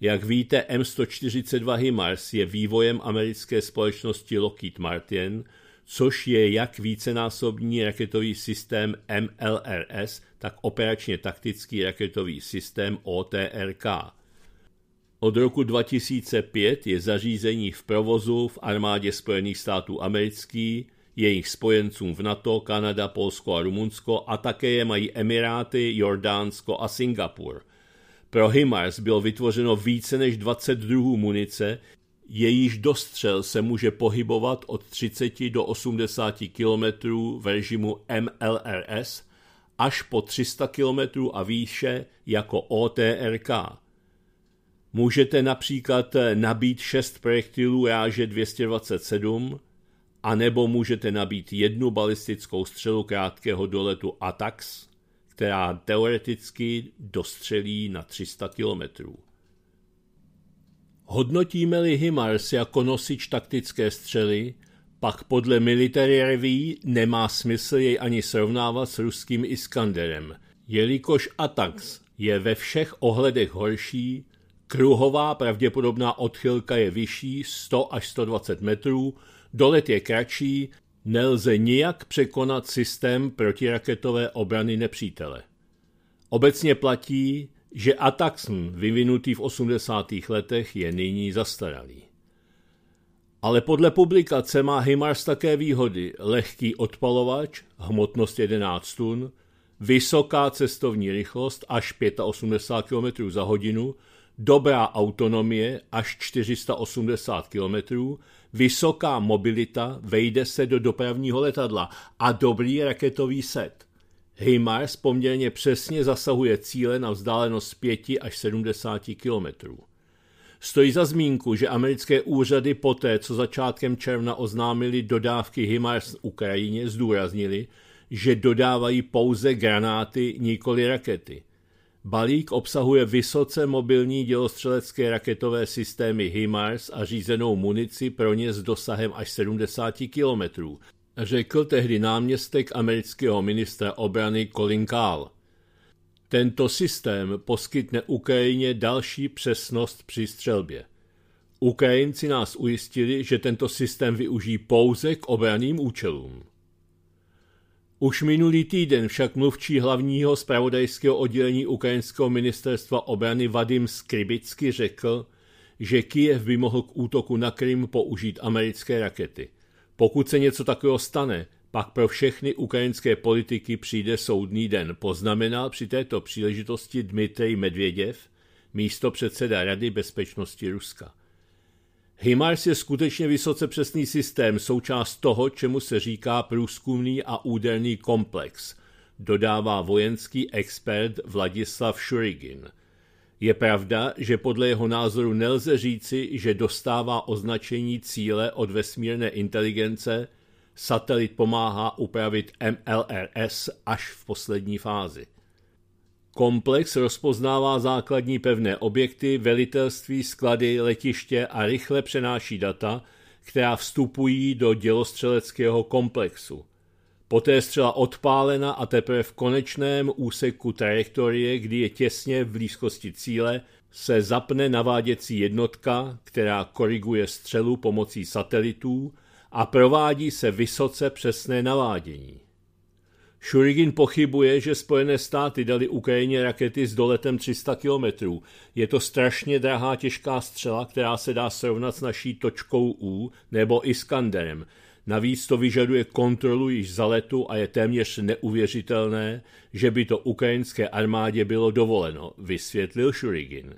Jak víte, M142 HIMARS je vývojem americké společnosti Lockheed Martin, což je jak vícenásobní raketový systém MLRS, tak operačně taktický raketový systém OTRK – od roku 2005 je zařízení v provozu v armádě Spojených států amerických, jejich spojencům v NATO, Kanada, Polsko a Rumunsko a také je mají Emiráty, Jordánsko a Singapur. Pro HIMARS bylo vytvořeno více než 20 druhů munice, jejíž dostřel se může pohybovat od 30 do 80 km v režimu MLRS až po 300 km a výše jako OTRK – Můžete například eh, nabít 6 projektilů ráže 227, anebo můžete nabít jednu balistickou střelu krátkého doletu ATAX, která teoreticky dostřelí na 300 kilometrů. Hodnotíme-li HIMARS jako nosič taktické střely, pak podle Military Review nemá smysl jej ani srovnávat s ruským Iskanderem, jelikož Atax je ve všech ohledech horší Kruhová pravděpodobná odchylka je vyšší 100 až 120 metrů, dolet je kratší, nelze nijak překonat systém protiraketové obrany nepřítele. Obecně platí, že Ataxm vyvinutý v 80. letech je nyní zastaralý. Ale podle publikace má HIMARS také výhody lehký odpalovač, hmotnost 11 tun, vysoká cestovní rychlost až 85 km za hodinu, dobrá autonomie až 480 km, vysoká mobilita, vejde se do dopravního letadla a dobrý raketový set. HIMARS poměrně přesně zasahuje cíle na vzdálenost 5 až 70 kilometrů. Stojí za zmínku, že americké úřady poté, co začátkem června oznámili dodávky HIMARS Ukrajině, zdůraznili, že dodávají pouze granáty, nikoli rakety – Balík obsahuje vysoce mobilní dělostřelecké raketové systémy HIMARS a řízenou munici pro ně s dosahem až 70 kilometrů, řekl tehdy náměstek amerického ministra obrany Colin Kahl. Tento systém poskytne Ukrajině další přesnost při střelbě. Ukrajinci nás ujistili, že tento systém využijí pouze k obraným účelům. Už minulý týden však mluvčí hlavního spravodajského oddělení ukrajinského ministerstva obrany Vadim Skribicky řekl, že Kijev by mohl k útoku na Krym použít americké rakety. Pokud se něco takového stane, pak pro všechny ukrajinské politiky přijde soudný den, poznamenal při této příležitosti Dmitrij Medvěděv, místo předseda Rady bezpečnosti Ruska. HIMARS je skutečně vysoce přesný systém, součást toho, čemu se říká průzkumný a úderný komplex, dodává vojenský expert Vladislav Šurigin. Je pravda, že podle jeho názoru nelze říci, že dostává označení cíle od vesmírné inteligence, satelit pomáhá upravit MLRS až v poslední fázi. Komplex rozpoznává základní pevné objekty, velitelství, sklady, letiště a rychle přenáší data, která vstupují do dělostřeleckého komplexu. Poté střela odpálena a teprve v konečném úseku trajektorie, kdy je těsně v blízkosti cíle, se zapne naváděcí jednotka, která koriguje střelu pomocí satelitů a provádí se vysoce přesné navádění. Shurigin pochybuje, že Spojené státy dali Ukrajině rakety s doletem 300 kilometrů. Je to strašně drahá těžká střela, která se dá srovnat s naší točkou U nebo Iskanderem. Navíc to vyžaduje kontrolu již za letu a je téměř neuvěřitelné, že by to ukrajinské armádě bylo dovoleno, vysvětlil Shurigin.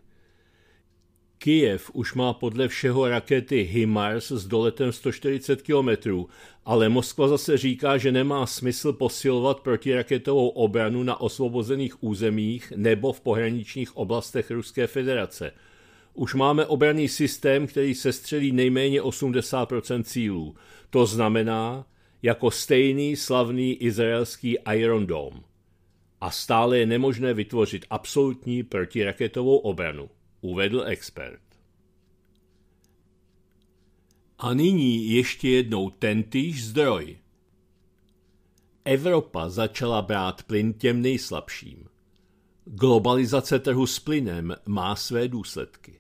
Kijev už má podle všeho rakety HIMARS s doletem 140 km, ale Moskva zase říká, že nemá smysl posilovat protiraketovou obranu na osvobozených územích nebo v pohraničních oblastech Ruské federace. Už máme obranný systém, který sestřelí nejméně 80% cílů. To znamená jako stejný slavný izraelský Iron Dome. A stále je nemožné vytvořit absolutní protiraketovou obranu uvedl expert. A nyní ještě jednou tentýž zdroj. Evropa začala brát plyn těm nejslabším. Globalizace trhu s plynem má své důsledky.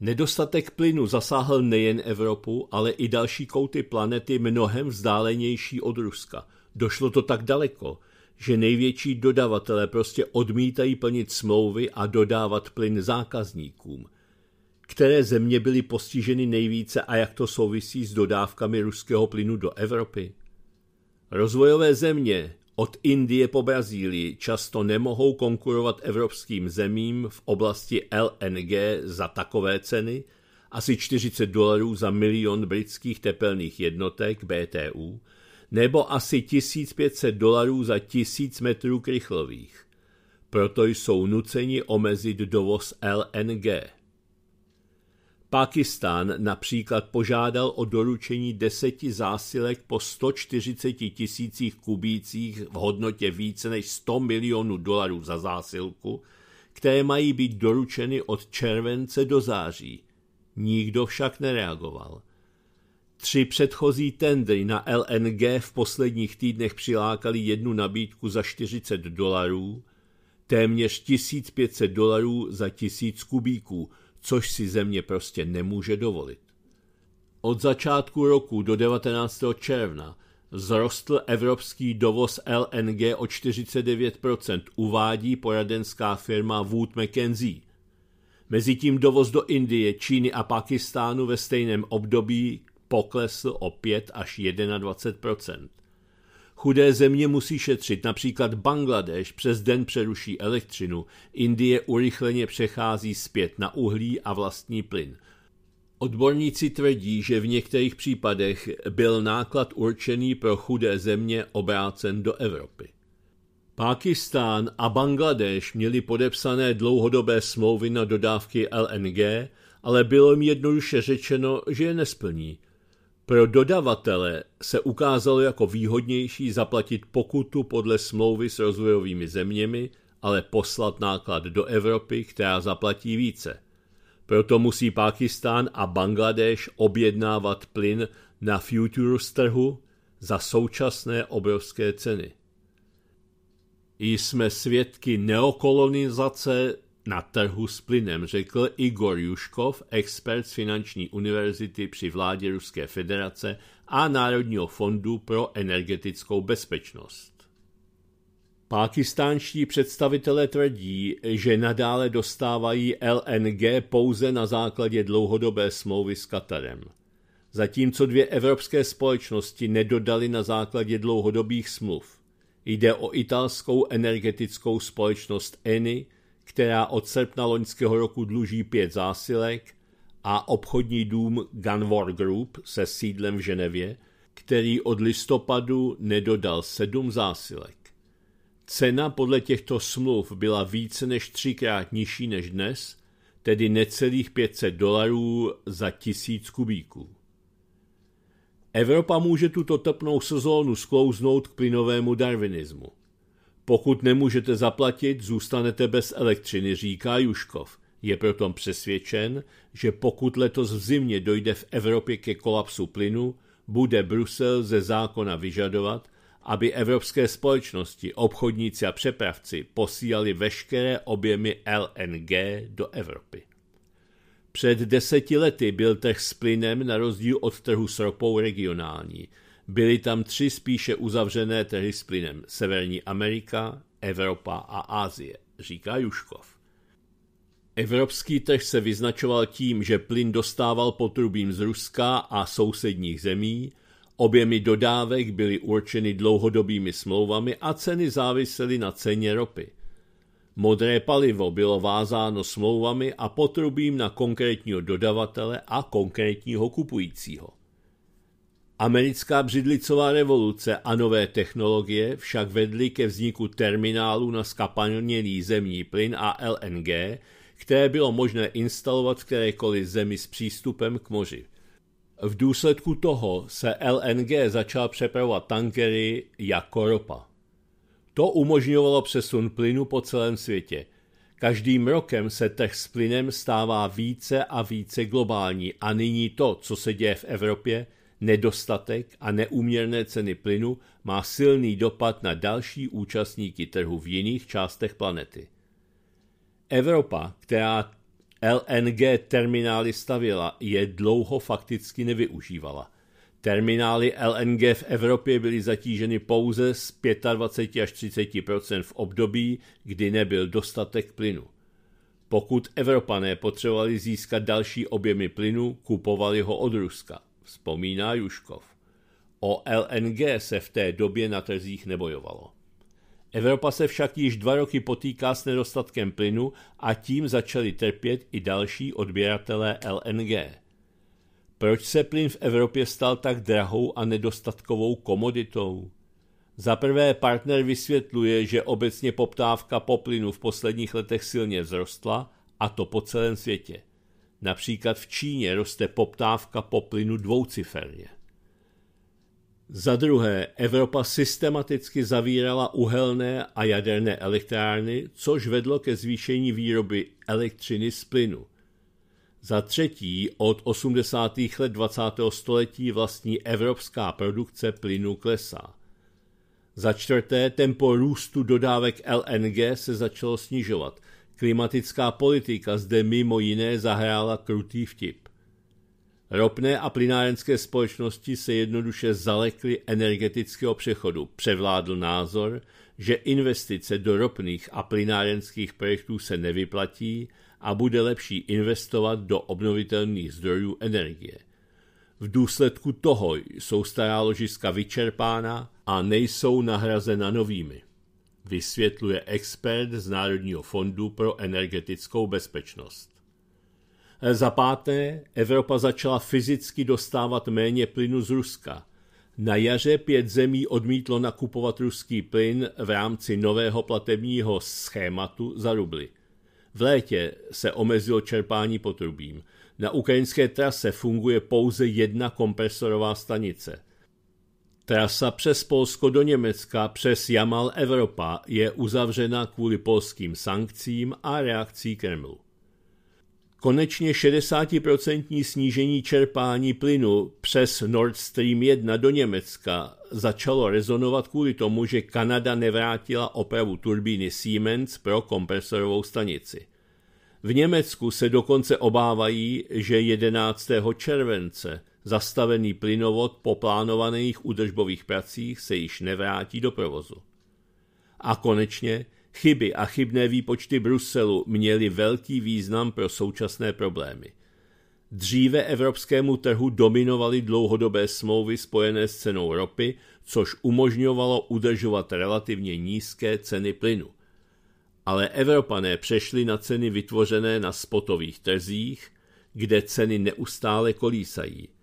Nedostatek plynu zasáhl nejen Evropu, ale i další kouty planety mnohem vzdálenější od Ruska. Došlo to tak daleko, že největší dodavatelé prostě odmítají plnit smlouvy a dodávat plyn zákazníkům. Které země byly postiženy nejvíce a jak to souvisí s dodávkami ruského plynu do Evropy? Rozvojové země od Indie po Brazílii často nemohou konkurovat evropským zemím v oblasti LNG za takové ceny, asi 40 dolarů za milion britských tepelných jednotek BTU, nebo asi 1500 dolarů za 1000 metrů krychlových. Proto jsou nuceni omezit dovoz LNG. Pakistán například požádal o doručení deseti zásilek po 140 tisících kubících v hodnotě více než 100 milionů dolarů za zásilku, které mají být doručeny od července do září. Nikdo však nereagoval. Tři předchozí tendry na LNG v posledních týdnech přilákali jednu nabídku za 40 dolarů, téměř 1500 dolarů za 1000 kubíků, což si země prostě nemůže dovolit. Od začátku roku do 19. června vzrostl evropský dovoz LNG o 49%, uvádí poradenská firma Wood Mackenzie. Mezitím dovoz do Indie, Číny a Pakistánu ve stejném období poklesl o 5 až 21 Chudé země musí šetřit, například Bangladeš přes den přeruší elektřinu, Indie urychleně přechází zpět na uhlí a vlastní plyn. Odborníci tvrdí, že v některých případech byl náklad určený pro chudé země obrácen do Evropy. Pákistán a Bangladeš měli podepsané dlouhodobé smlouvy na dodávky LNG, ale bylo jim jednoduše řečeno, že je nesplní – pro dodavatele se ukázalo jako výhodnější zaplatit pokutu podle smlouvy s rozvojovými zeměmi, ale poslat náklad do Evropy, která zaplatí více. Proto musí Pákistán a Bangladeš objednávat plyn na futures trhu za současné obrovské ceny. Jsme svědky neokolonizace na trhu s plynem, řekl Igor Juškov, expert z Finanční univerzity při vládě Ruské federace a Národního fondu pro energetickou bezpečnost. Pákistánští představitelé tvrdí, že nadále dostávají LNG pouze na základě dlouhodobé smlouvy s Katarem. Zatímco dvě evropské společnosti nedodaly na základě dlouhodobých smluv. Jde o italskou energetickou společnost ENI která od srpna loňského roku dluží pět zásilek, a obchodní dům Gunvor Group se sídlem v Ženevě, který od listopadu nedodal sedm zásilek. Cena podle těchto smluv byla více než třikrát nižší než dnes, tedy necelých 500 dolarů za tisíc kubíků. Evropa může tuto topnou sezónu sklouznout k plynovému darwinismu – pokud nemůžete zaplatit, zůstanete bez elektřiny, říká Juškov. Je proto přesvědčen, že pokud letos v zimě dojde v Evropě ke kolapsu plynu, bude Brusel ze zákona vyžadovat, aby evropské společnosti, obchodníci a přepravci posílali veškeré objemy LNG do Evropy. Před deseti lety byl trh s plynem na rozdíl od trhu s ropou regionální – Byly tam tři spíše uzavřené trhy s plynem Severní Amerika, Evropa a Ázie, říká Juškov. Evropský trh se vyznačoval tím, že plyn dostával potrubím z Ruska a sousedních zemí, objemy dodávek byly určeny dlouhodobými smlouvami a ceny závisely na ceně ropy. Modré palivo bylo vázáno smlouvami a potrubím na konkrétního dodavatele a konkrétního kupujícího. Americká břidlicová revoluce a nové technologie však vedly ke vzniku terminálu na skapaněný zemní plyn a LNG, které bylo možné instalovat v kterékoliv zemi s přístupem k moři. V důsledku toho se LNG začal přepravovat tankery jako ropa. To umožňovalo přesun plynu po celém světě. Každým rokem se trh s plynem stává více a více globální a nyní to, co se děje v Evropě, nedostatek a neuměrné ceny plynu má silný dopad na další účastníky trhu v jiných částech planety. Evropa, která LNG terminály stavěla, je dlouho fakticky nevyužívala. Terminály LNG v Evropě byly zatíženy pouze z 25 až 30 v období, kdy nebyl dostatek plynu. Pokud Evropané potřebovali získat další objemy plynu, kupovali ho od Ruska vzpomíná Juškov. O LNG se v té době na trzích nebojovalo. Evropa se však již dva roky potýká s nedostatkem plynu a tím začali trpět i další odběratelé LNG. Proč se plyn v Evropě stal tak drahou a nedostatkovou komoditou? Za prvé partner vysvětluje, že obecně poptávka po plynu v posledních letech silně vzrostla, a to po celém světě. Například v Číně roste poptávka po plynu dvouciferně. Za druhé, Evropa systematicky zavírala uhelné a jaderné elektrárny, což vedlo ke zvýšení výroby elektřiny z plynu. Za třetí, od 80. let 20. století vlastní evropská produkce plynu klesá. Za čtvrté, tempo růstu dodávek LNG se začalo snižovat – Klimatická politika zde mimo jiné zahrála krutý vtip. Ropné a plynárenské společnosti se jednoduše zalekly energetického přechodu. Převládl názor, že investice do ropných a plynárenských projektů se nevyplatí a bude lepší investovat do obnovitelných zdrojů energie. V důsledku toho jsou stará ložiska vyčerpána a nejsou nahrazena novými vysvětluje expert z Národního fondu pro energetickou bezpečnost. Za páté, Evropa začala fyzicky dostávat méně plynu z Ruska. Na jaře pět zemí odmítlo nakupovat ruský plyn v rámci nového platebního schématu za rubly. V létě se omezilo čerpání potrubím. Na ukrajinské trase funguje pouze jedna kompresorová stanice. Trasa přes Polsko do Německa přes Jamal Evropa je uzavřena kvůli polským sankcím a reakcí Kremlu. Konečně 60% snížení čerpání plynu přes Nord Stream 1 do Německa začalo rezonovat kvůli tomu, že Kanada nevrátila opravu turbíny Siemens pro kompresorovou stanici. V Německu se dokonce obávají, že 11. července Zastavený plynovod po plánovaných údržbových pracích se již nevrátí do provozu. A konečně chyby a chybné výpočty Bruselu měly velký význam pro současné problémy. Dříve evropskému trhu dominovaly dlouhodobé smlouvy spojené s cenou ropy, což umožňovalo udržovat relativně nízké ceny plynu. Ale Evropané přešli na ceny vytvořené na spotových trzích, kde ceny neustále kolísají –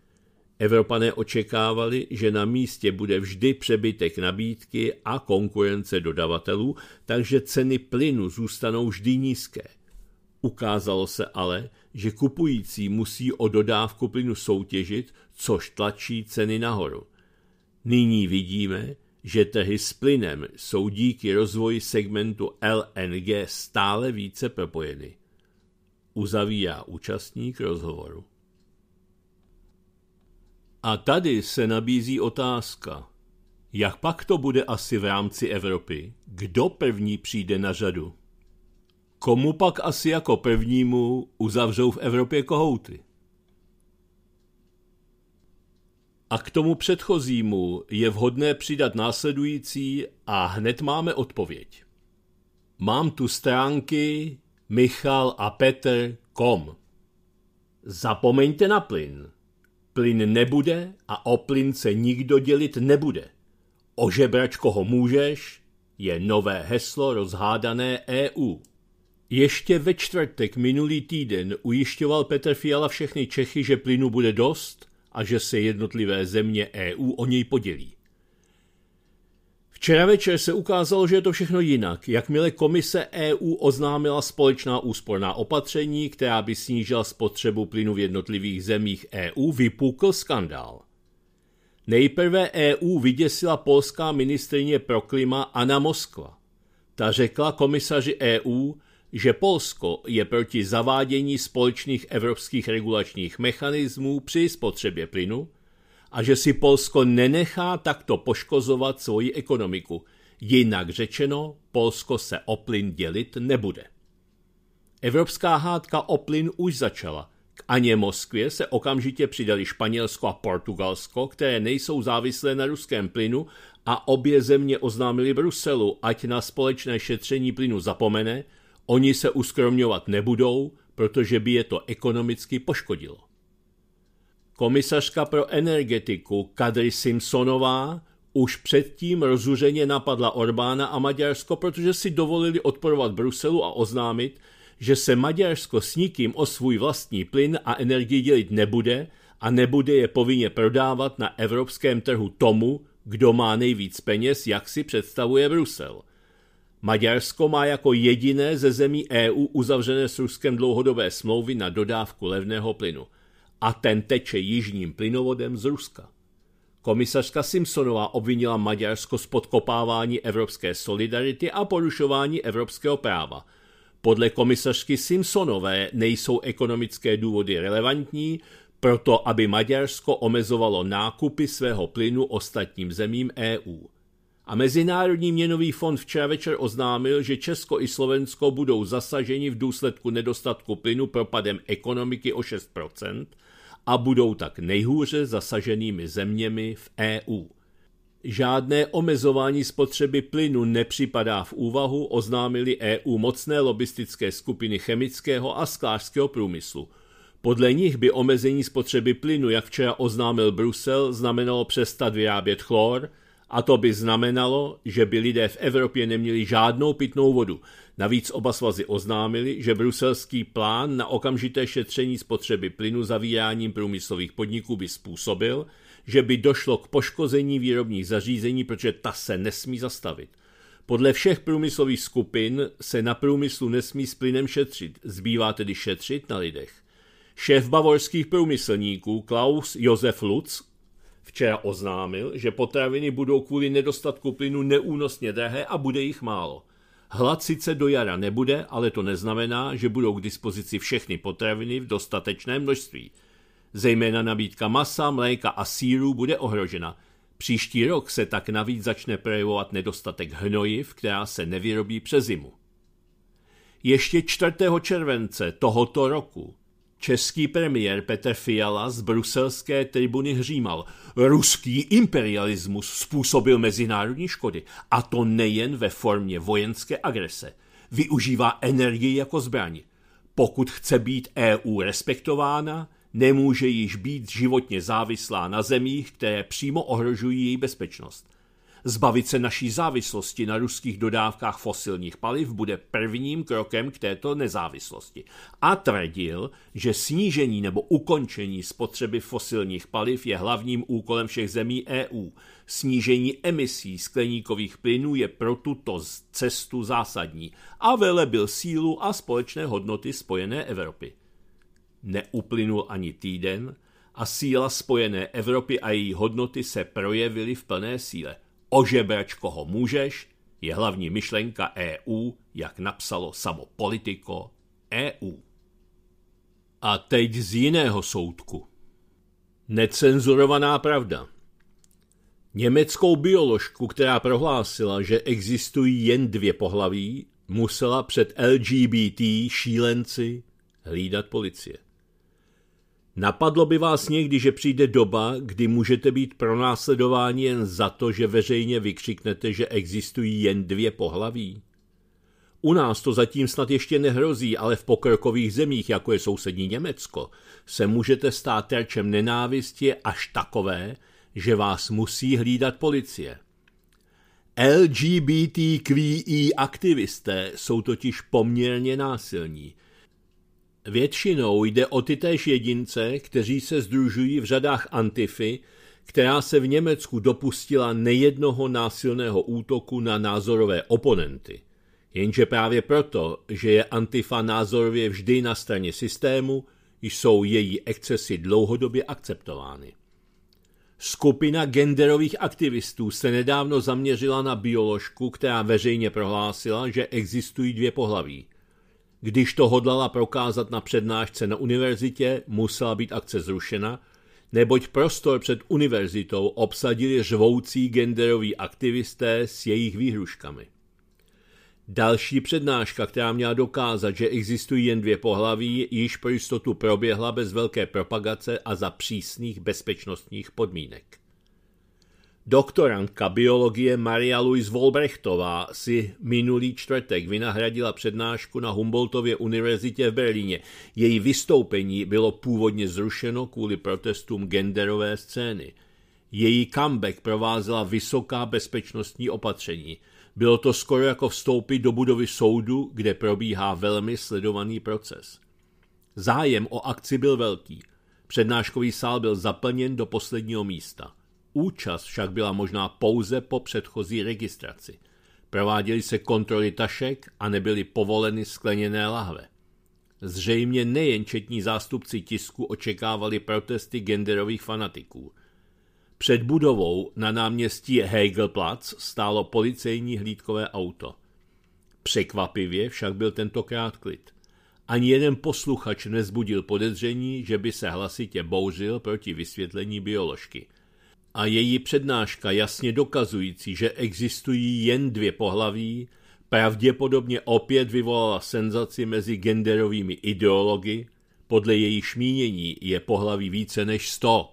Evropané očekávali, že na místě bude vždy přebytek nabídky a konkurence dodavatelů, takže ceny plynu zůstanou vždy nízké. Ukázalo se ale, že kupující musí o dodávku plynu soutěžit, což tlačí ceny nahoru. Nyní vidíme, že trhy s plynem jsou díky rozvoji segmentu LNG stále více propojeny. Uzavírá účastník rozhovoru. A tady se nabízí otázka, jak pak to bude asi v rámci Evropy? Kdo první přijde na řadu? Komu pak asi jako prvnímu uzavřou v Evropě kohouty? A k tomu předchozímu je vhodné přidat následující a hned máme odpověď. Mám tu stránky michal a petr.com. Zapomeňte na plyn. Plyn nebude a o plyn se nikdo dělit nebude. Ožebrač koho můžeš je nové heslo rozhádané EU. Ještě ve čtvrtek minulý týden ujišťoval Petr Fiala všechny Čechy, že plynu bude dost a že se jednotlivé země EU o něj podělí. Včera večer se ukázalo, že je to všechno jinak. Jakmile komise EU oznámila společná úsporná opatření, která by snížila spotřebu plynu v jednotlivých zemích EU, vypukl skandál. Nejprve EU vyděsila polská ministrině pro klima Anna Moskva. Ta řekla komisaři EU, že Polsko je proti zavádění společných evropských regulačních mechanismů při spotřebě plynu a že si Polsko nenechá takto poškozovat svoji ekonomiku. Jinak řečeno, Polsko se o plyn dělit nebude. Evropská hádka o plyn už začala. K Aně Moskvě se okamžitě přidali Španělsko a Portugalsko, které nejsou závislé na ruském plynu a obě země oznámili Bruselu, ať na společné šetření plynu zapomene, oni se uskromňovat nebudou, protože by je to ekonomicky poškodilo. Komisařka pro energetiku Kadri Simpsonová už předtím rozuřeně napadla Orbána a Maďarsko, protože si dovolili odporovat Bruselu a oznámit, že se Maďarsko s nikým o svůj vlastní plyn a energii dělit nebude a nebude je povinně prodávat na evropském trhu tomu, kdo má nejvíc peněz, jak si představuje Brusel. Maďarsko má jako jediné ze zemí EU uzavřené s Ruskem dlouhodobé smlouvy na dodávku levného plynu a ten teče jižním plynovodem z Ruska. Komisařka Simpsonová obvinila Maďarsko z podkopávání evropské solidarity a porušování evropského práva. Podle komisařky Simpsonové nejsou ekonomické důvody relevantní, proto aby Maďarsko omezovalo nákupy svého plynu ostatním zemím EU. A Mezinárodní měnový fond včera večer oznámil, že Česko i Slovensko budou zasaženi v důsledku nedostatku plynu propadem ekonomiky o 6 a budou tak nejhůře zasaženými zeměmi v EU. Žádné omezování spotřeby plynu nepřipadá v úvahu, oznámili EU mocné lobistické skupiny chemického a sklářského průmyslu. Podle nich by omezení spotřeby plynu, jak včera oznámil Brusel, znamenalo přestat vyrábět chlor, a to by znamenalo, že by lidé v Evropě neměli žádnou pitnou vodu. Navíc oba svazy oznámili, že bruselský plán na okamžité šetření spotřeby plynu zavíráním průmyslových podniků by způsobil, že by došlo k poškození výrobních zařízení, protože ta se nesmí zastavit. Podle všech průmyslových skupin se na průmyslu nesmí s plynem šetřit, zbývá tedy šetřit na lidech. Šéf bavorských průmyslníků Klaus Josef Lutz včera oznámil, že potraviny budou kvůli nedostatku plynu neúnosně drahé a bude jich málo. Hlad sice do jara nebude, ale to neznamená, že budou k dispozici všechny potraviny v dostatečné množství. Zejména nabídka masa, mléka a sírů bude ohrožena. Příští rok se tak navíc začne projevovat nedostatek hnojiv, která se nevyrobí přes zimu. Ještě 4. července tohoto roku Český premiér Petr Fiala z bruselské tribuny hřímal. Ruský imperialismus způsobil mezinárodní škody. A to nejen ve formě vojenské agrese. Využívá energii jako zbraň. Pokud chce být EU respektována, nemůže již být životně závislá na zemích, které přímo ohrožují její bezpečnost. Zbavit se naší závislosti na ruských dodávkách fosilních paliv bude prvním krokem k této nezávislosti. A tvrdil, že snížení nebo ukončení spotřeby fosilních paliv je hlavním úkolem všech zemí EU. Snížení emisí skleníkových plynů je pro tuto cestu zásadní a vele byl sílu a společné hodnoty spojené Evropy. Neuplynul ani týden a síla spojené Evropy a její hodnoty se projevily v plné síle ožebrač koho můžeš, je hlavní myšlenka EU, jak napsalo samo politiko EU. A teď z jiného soudku. Necenzurovaná pravda. Německou bioložku, která prohlásila, že existují jen dvě pohlaví, musela před LGBT šílenci hlídat policie. Napadlo by vás někdy, že přijde doba, kdy můžete být pronásledováni jen za to, že veřejně vykřiknete, že existují jen dvě pohlaví? U nás to zatím snad ještě nehrozí, ale v pokrokových zemích, jako je sousední Německo, se můžete stát terčem nenávistě až takové, že vás musí hlídat policie. LGBTQI e aktivisté jsou totiž poměrně násilní – Většinou jde o tytéž jedince, kteří se združují v řadách Antify, která se v Německu dopustila nejednoho násilného útoku na názorové oponenty. Jenže právě proto, že je Antifa názorově vždy na straně systému, jsou její excesy dlouhodobě akceptovány. Skupina genderových aktivistů se nedávno zaměřila na bioložku, která veřejně prohlásila, že existují dvě pohlaví – když to hodlala prokázat na přednášce na univerzitě, musela být akce zrušena, neboť prostor před univerzitou obsadili žvoucí genderoví aktivisté s jejich výhruškami. Další přednáška, která měla dokázat, že existují jen dvě pohlaví, již pro jistotu proběhla bez velké propagace a za přísných bezpečnostních podmínek. Doktorantka biologie Maria Louise Wolbrechtová si minulý čtvrtek vynahradila přednášku na Humboldtově univerzitě v Berlíně. Její vystoupení bylo původně zrušeno kvůli protestům genderové scény. Její comeback provázela vysoká bezpečnostní opatření. Bylo to skoro jako vstoupit do budovy soudu, kde probíhá velmi sledovaný proces. Zájem o akci byl velký. Přednáškový sál byl zaplněn do posledního místa – Účast však byla možná pouze po předchozí registraci. Prováděly se kontroly tašek a nebyly povoleny skleněné lahve. Zřejmě nejen četní zástupci tisku očekávali protesty genderových fanatiků. Před budovou na náměstí Hegelplatz stálo policejní hlídkové auto. Překvapivě však byl tentokrát klid. Ani jeden posluchač nezbudil podezření, že by se hlasitě bouřil proti vysvětlení bioložky a její přednáška jasně dokazující, že existují jen dvě pohlaví, pravděpodobně opět vyvolala senzaci mezi genderovými ideology, podle jejich mínění je pohlaví více než sto.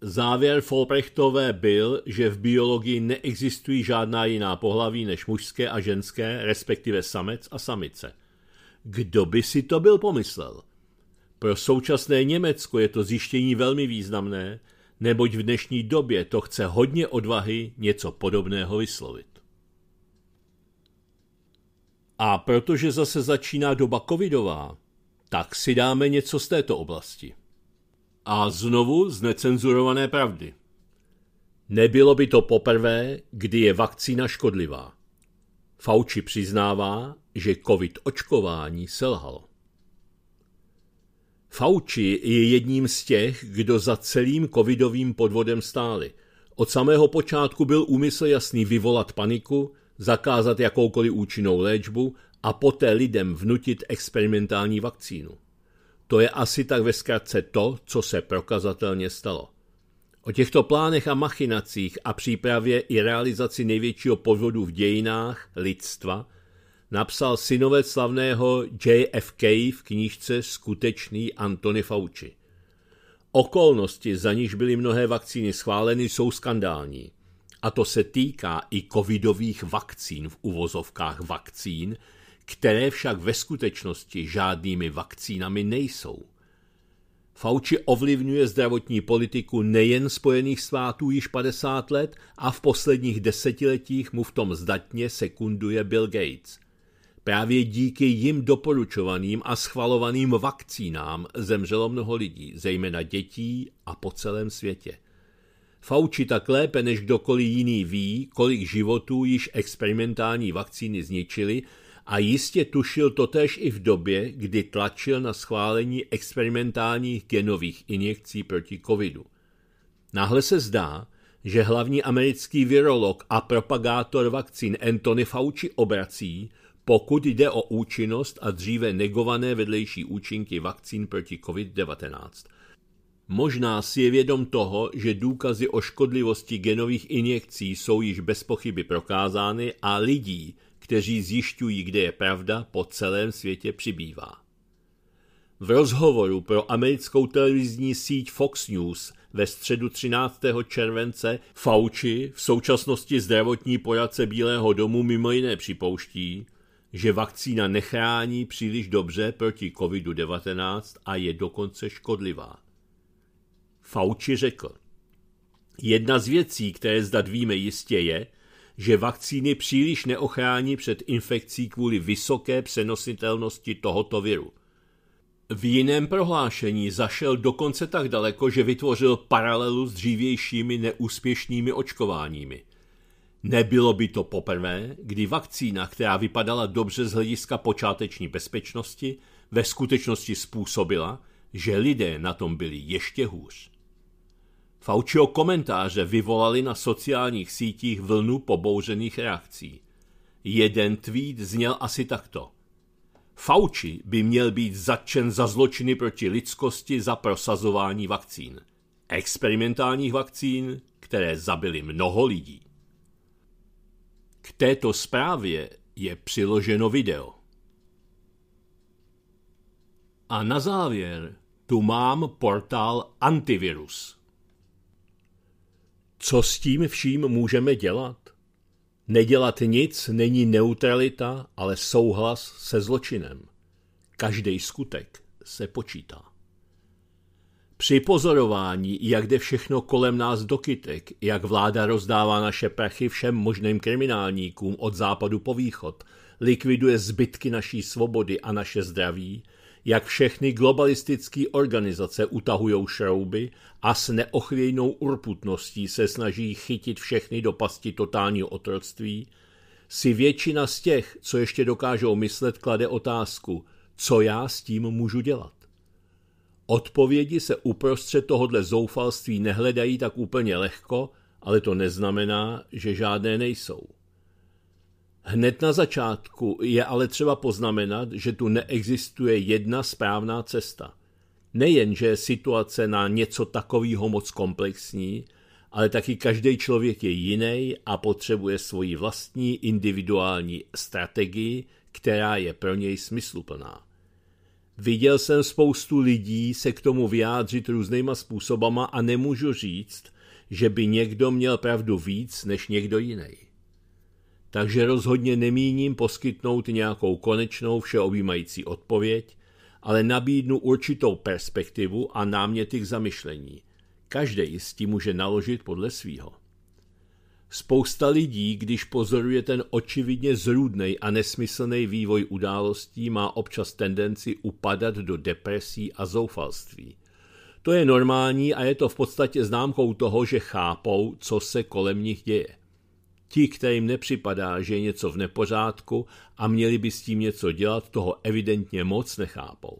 Závěr Folprechtové byl, že v biologii neexistují žádná jiná pohlaví než mužské a ženské, respektive samec a samice. Kdo by si to byl pomyslel? Pro současné Německo je to zjištění velmi významné, neboť v dnešní době to chce hodně odvahy něco podobného vyslovit. A protože zase začíná doba covidová, tak si dáme něco z této oblasti. A znovu z necenzurované pravdy. Nebylo by to poprvé, kdy je vakcína škodlivá. Fauci přiznává, že covid očkování selhalo. Fauci je jedním z těch, kdo za celým covidovým podvodem stáli. Od samého počátku byl úmysl jasný vyvolat paniku, zakázat jakoukoliv účinnou léčbu a poté lidem vnutit experimentální vakcínu. To je asi tak ve zkratce to, co se prokazatelně stalo. O těchto plánech a machinacích a přípravě i realizaci největšího podvodu v dějinách lidstva napsal synovec slavného JFK v knížce Skutečný Antony Fauci. Okolnosti, za níž byly mnohé vakcíny schváleny, jsou skandální. A to se týká i covidových vakcín v uvozovkách vakcín, které však ve skutečnosti žádnými vakcínami nejsou. Fauci ovlivňuje zdravotní politiku nejen Spojených států již 50 let a v posledních desetiletích mu v tom zdatně sekunduje Bill Gates. Právě díky jim doporučovaným a schvalovaným vakcínám zemřelo mnoho lidí, zejména dětí a po celém světě. Fauci tak lépe než kdokoliv jiný ví, kolik životů již experimentální vakcíny zničily a jistě tušil totéž i v době, kdy tlačil na schválení experimentálních genových injekcí proti covidu. Náhle se zdá, že hlavní americký virolog a propagátor vakcín Anthony Fauci obrací – pokud jde o účinnost a dříve negované vedlejší účinky vakcín proti COVID-19. Možná si je vědom toho, že důkazy o škodlivosti genových injekcí jsou již bez pochyby prokázány a lidí, kteří zjišťují, kde je pravda, po celém světě přibývá. V rozhovoru pro americkou televizní síť Fox News ve středu 13. července Fauci, v současnosti zdravotní poradce Bílého domu, mimo jiné připouští, že vakcína nechrání příliš dobře proti COVID-19 a je dokonce škodlivá. Fauci řekl, jedna z věcí, které zdat víme jistě je, že vakcíny příliš neochrání před infekcí kvůli vysoké přenositelnosti tohoto viru. V jiném prohlášení zašel dokonce tak daleko, že vytvořil paralelu s dřívějšími neúspěšnými očkováními – Nebylo by to poprvé, kdy vakcína, která vypadala dobře z hlediska počáteční bezpečnosti, ve skutečnosti způsobila, že lidé na tom byli ještě hůř. Fauciho komentáře vyvolali na sociálních sítích vlnu pobouřených reakcí. Jeden tweet zněl asi takto. Fauci by měl být zatčen za zločiny proti lidskosti za prosazování vakcín. Experimentálních vakcín, které zabily mnoho lidí. K této zprávě je přiloženo video. A na závěr tu mám portál Antivirus. Co s tím vším můžeme dělat? Nedělat nic není neutralita, ale souhlas se zločinem. Každý skutek se počítá. Při pozorování, jak jde všechno kolem nás do kytek, jak vláda rozdává naše prachy všem možným kriminálníkům od západu po východ, likviduje zbytky naší svobody a naše zdraví, jak všechny globalistické organizace utahují šrouby a s neochvějnou urputností se snaží chytit všechny do pasti totálního otroctví, si většina z těch, co ještě dokážou myslet, klade otázku, co já s tím můžu dělat. Odpovědi se uprostřed tohodle zoufalství nehledají tak úplně lehko, ale to neznamená, že žádné nejsou. Hned na začátku je ale třeba poznamenat, že tu neexistuje jedna správná cesta. Nejen, že je situace na něco takového moc komplexní, ale taky každý člověk je jiný a potřebuje svoji vlastní individuální strategii, která je pro něj smysluplná. Viděl jsem spoustu lidí se k tomu vyjádřit různýma způsobama a nemůžu říct, že by někdo měl pravdu víc než někdo jiný. Takže rozhodně nemíním poskytnout nějakou konečnou všeobjímající odpověď, ale nabídnu určitou perspektivu a náměty k zamyšlení. Každý s tím může naložit podle svýho. Spousta lidí, když pozoruje ten očividně zrůdný a nesmyslný vývoj událostí, má občas tendenci upadat do depresí a zoufalství. To je normální a je to v podstatě známkou toho, že chápou, co se kolem nich děje. Ti, kterým nepřipadá, že je něco v nepořádku a měli by s tím něco dělat, toho evidentně moc nechápou.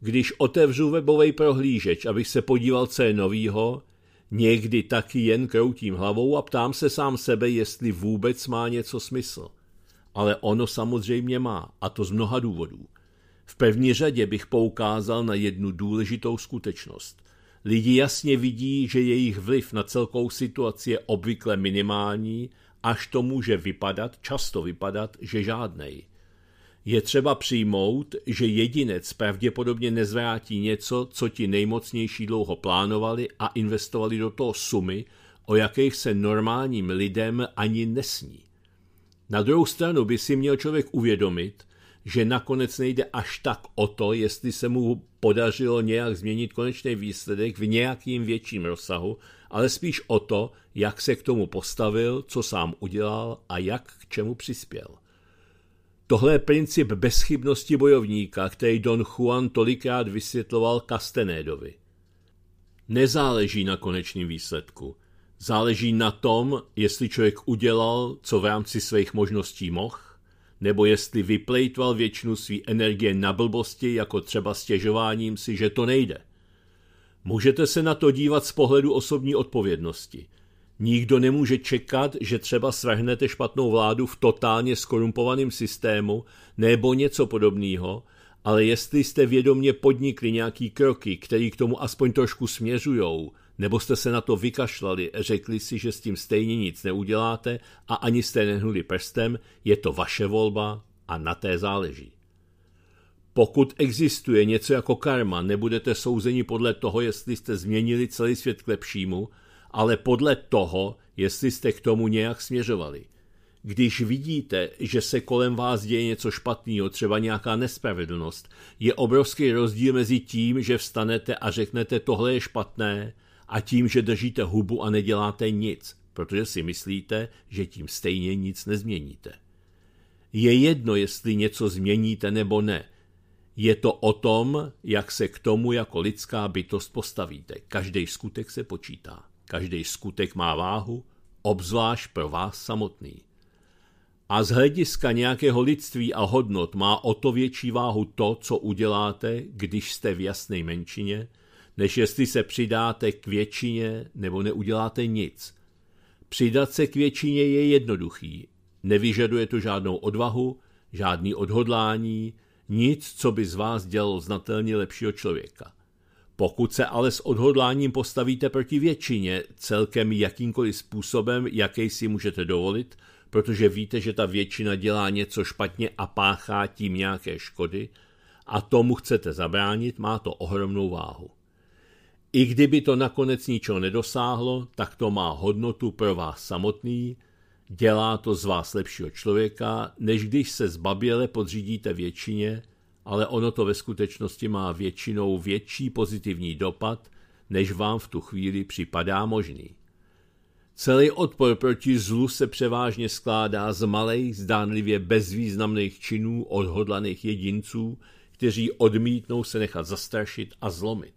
Když otevřu webový prohlížeč, abych se podíval, co je novýho, Někdy taky jen kroutím hlavou a ptám se sám sebe, jestli vůbec má něco smysl. Ale ono samozřejmě má, a to z mnoha důvodů. V první řadě bych poukázal na jednu důležitou skutečnost. Lidi jasně vidí, že jejich vliv na celkovou situaci je obvykle minimální, až to může vypadat, často vypadat, že žádnej. Je třeba přijmout, že jedinec pravděpodobně nezvrátí něco, co ti nejmocnější dlouho plánovali a investovali do toho sumy, o jakých se normálním lidem ani nesní. Na druhou stranu by si měl člověk uvědomit, že nakonec nejde až tak o to, jestli se mu podařilo nějak změnit konečný výsledek v nějakým větším rozsahu, ale spíš o to, jak se k tomu postavil, co sám udělal a jak k čemu přispěl. Tohle je princip bezchybnosti bojovníka, který Don Juan tolikrát vysvětloval Castenédovi. Nezáleží na konečném výsledku. Záleží na tom, jestli člověk udělal, co v rámci svých možností mohl, nebo jestli vyplejtval většinu své energie na blbosti, jako třeba stěžováním si, že to nejde. Můžete se na to dívat z pohledu osobní odpovědnosti. Nikdo nemůže čekat, že třeba svrhnete špatnou vládu v totálně skorumpovaném systému nebo něco podobného, ale jestli jste vědomě podnikli nějaký kroky, které k tomu aspoň trošku směřujou, nebo jste se na to vykašlali, řekli si, že s tím stejně nic neuděláte a ani jste nehnuli prstem, je to vaše volba a na té záleží. Pokud existuje něco jako karma, nebudete souzeni podle toho, jestli jste změnili celý svět k lepšímu – ale podle toho, jestli jste k tomu nějak směřovali. Když vidíte, že se kolem vás děje něco špatného, třeba nějaká nespravedlnost, je obrovský rozdíl mezi tím, že vstanete a řeknete tohle je špatné a tím, že držíte hubu a neděláte nic, protože si myslíte, že tím stejně nic nezměníte. Je jedno, jestli něco změníte nebo ne. Je to o tom, jak se k tomu jako lidská bytost postavíte. Každý skutek se počítá. Každý skutek má váhu, obzvlášť pro vás samotný. A z hlediska nějakého lidství a hodnot má o to větší váhu to, co uděláte, když jste v jasné menšině, než jestli se přidáte k většině nebo neuděláte nic. Přidat se k většině je jednoduchý. Nevyžaduje to žádnou odvahu, žádný odhodlání, nic, co by z vás dělalo znatelně lepšího člověka. Pokud se ale s odhodláním postavíte proti většině, celkem jakýmkoliv způsobem, jaký si můžete dovolit, protože víte, že ta většina dělá něco špatně a páchá tím nějaké škody, a tomu chcete zabránit, má to ohromnou váhu. I kdyby to nakonec ničeho nedosáhlo, tak to má hodnotu pro vás samotný, dělá to z vás lepšího člověka, než když se zbaběle podřídíte většině, ale ono to ve skutečnosti má většinou větší pozitivní dopad, než vám v tu chvíli připadá možný. Celý odpor proti zlu se převážně skládá z malej, zdánlivě bezvýznamných činů odhodlaných jedinců, kteří odmítnou se nechat zastrašit a zlomit.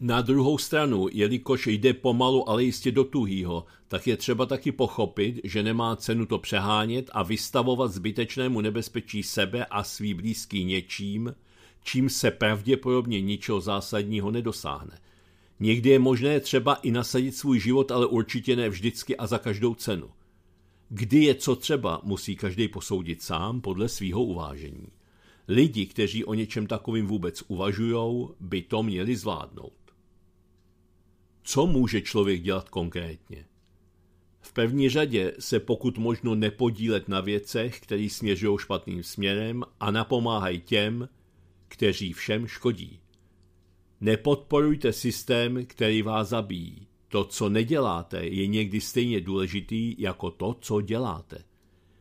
Na druhou stranu, jelikož jde pomalu, ale jistě do tuhýho, tak je třeba taky pochopit, že nemá cenu to přehánět a vystavovat zbytečnému nebezpečí sebe a svý blízký něčím, čím se pravděpodobně ničeho zásadního nedosáhne. Někdy je možné třeba i nasadit svůj život, ale určitě ne vždycky a za každou cenu. Kdy je co třeba, musí každý posoudit sám podle svýho uvážení. Lidi, kteří o něčem takovým vůbec uvažují, by to měli zvládnout co může člověk dělat konkrétně. V první řadě se pokud možno nepodílet na věcech, které směřují špatným směrem a napomáhají těm, kteří všem škodí. Nepodporujte systém, který vás zabíjí. To, co neděláte, je někdy stejně důležitý jako to, co děláte.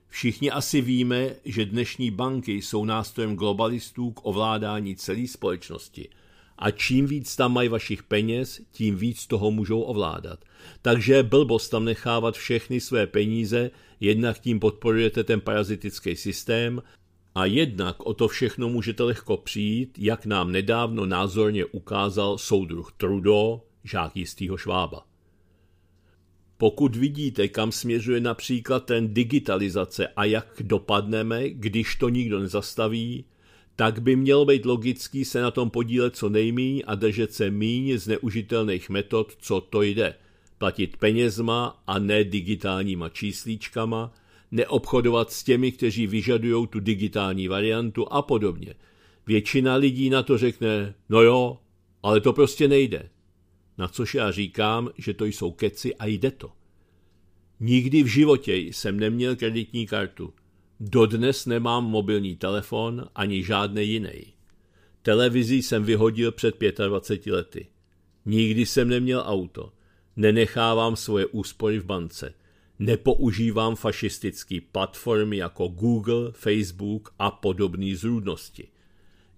Všichni asi víme, že dnešní banky jsou nástrojem globalistů k ovládání celé společnosti – a čím víc tam mají vašich peněz, tím víc toho můžou ovládat. Takže blbost tam nechávat všechny své peníze, jednak tím podporujete ten parazitický systém a jednak o to všechno můžete lehko přijít, jak nám nedávno názorně ukázal soudruh Trudo, žák jistýho švába. Pokud vidíte, kam směřuje například ten digitalizace a jak dopadneme, když to nikdo nezastaví, tak by mělo být logický se na tom podílet co nejmíň a držet se míň zneužitelných metod, co to jde. Platit penězma a ne digitálníma číslíčkama, neobchodovat s těmi, kteří vyžadují tu digitální variantu a podobně. Většina lidí na to řekne, no jo, ale to prostě nejde. Na což já říkám, že to jsou keci a jde to. Nikdy v životě jsem neměl kreditní kartu. Dodnes nemám mobilní telefon ani žádný jiný. Televizi jsem vyhodil před 25 lety. Nikdy jsem neměl auto. Nenechávám svoje úspory v bance. Nepoužívám fašistické platformy jako Google, Facebook a podobné zrůdnosti.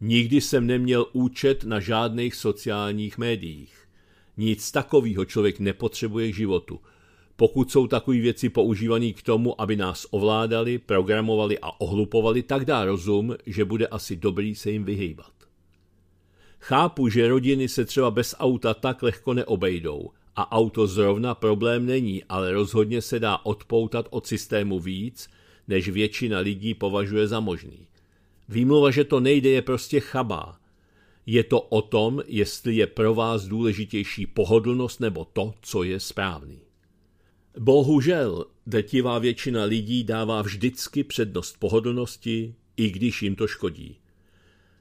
Nikdy jsem neměl účet na žádných sociálních médiích. Nic takového člověk nepotřebuje k životu pokud jsou takové věci používané k tomu, aby nás ovládali, programovali a ohlupovali, tak dá rozum, že bude asi dobrý se jim vyhýbat. Chápu, že rodiny se třeba bez auta tak lehko neobejdou a auto zrovna problém není, ale rozhodně se dá odpoutat od systému víc, než většina lidí považuje za možný. Výmluva, že to nejde, je prostě chabá. Je to o tom, jestli je pro vás důležitější pohodlnost nebo to, co je správný. Bohužel, detivá většina lidí dává vždycky přednost pohodlnosti, i když jim to škodí.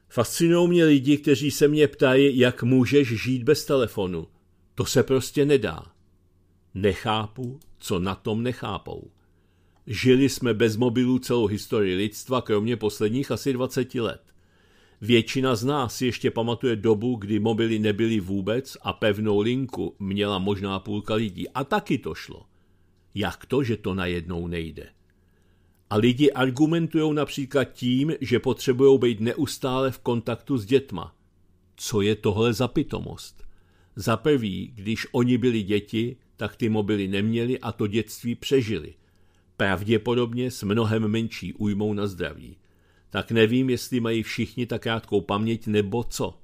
Fascinují mě lidi, kteří se mě ptají, jak můžeš žít bez telefonu. To se prostě nedá. Nechápu, co na tom nechápou. Žili jsme bez mobilů celou historii lidstva, kromě posledních asi 20 let. Většina z nás ještě pamatuje dobu, kdy mobily nebyly vůbec a pevnou linku měla možná půlka lidí. A taky to šlo. Jak to, že to najednou nejde? A lidi argumentují například tím, že potřebují být neustále v kontaktu s dětma. Co je tohle za pitomost? Za prvý, když oni byli děti, tak ty mobily neměli a to dětství přežili. Pravděpodobně s mnohem menší újmou na zdraví. Tak nevím, jestli mají všichni tak krátkou paměť nebo co.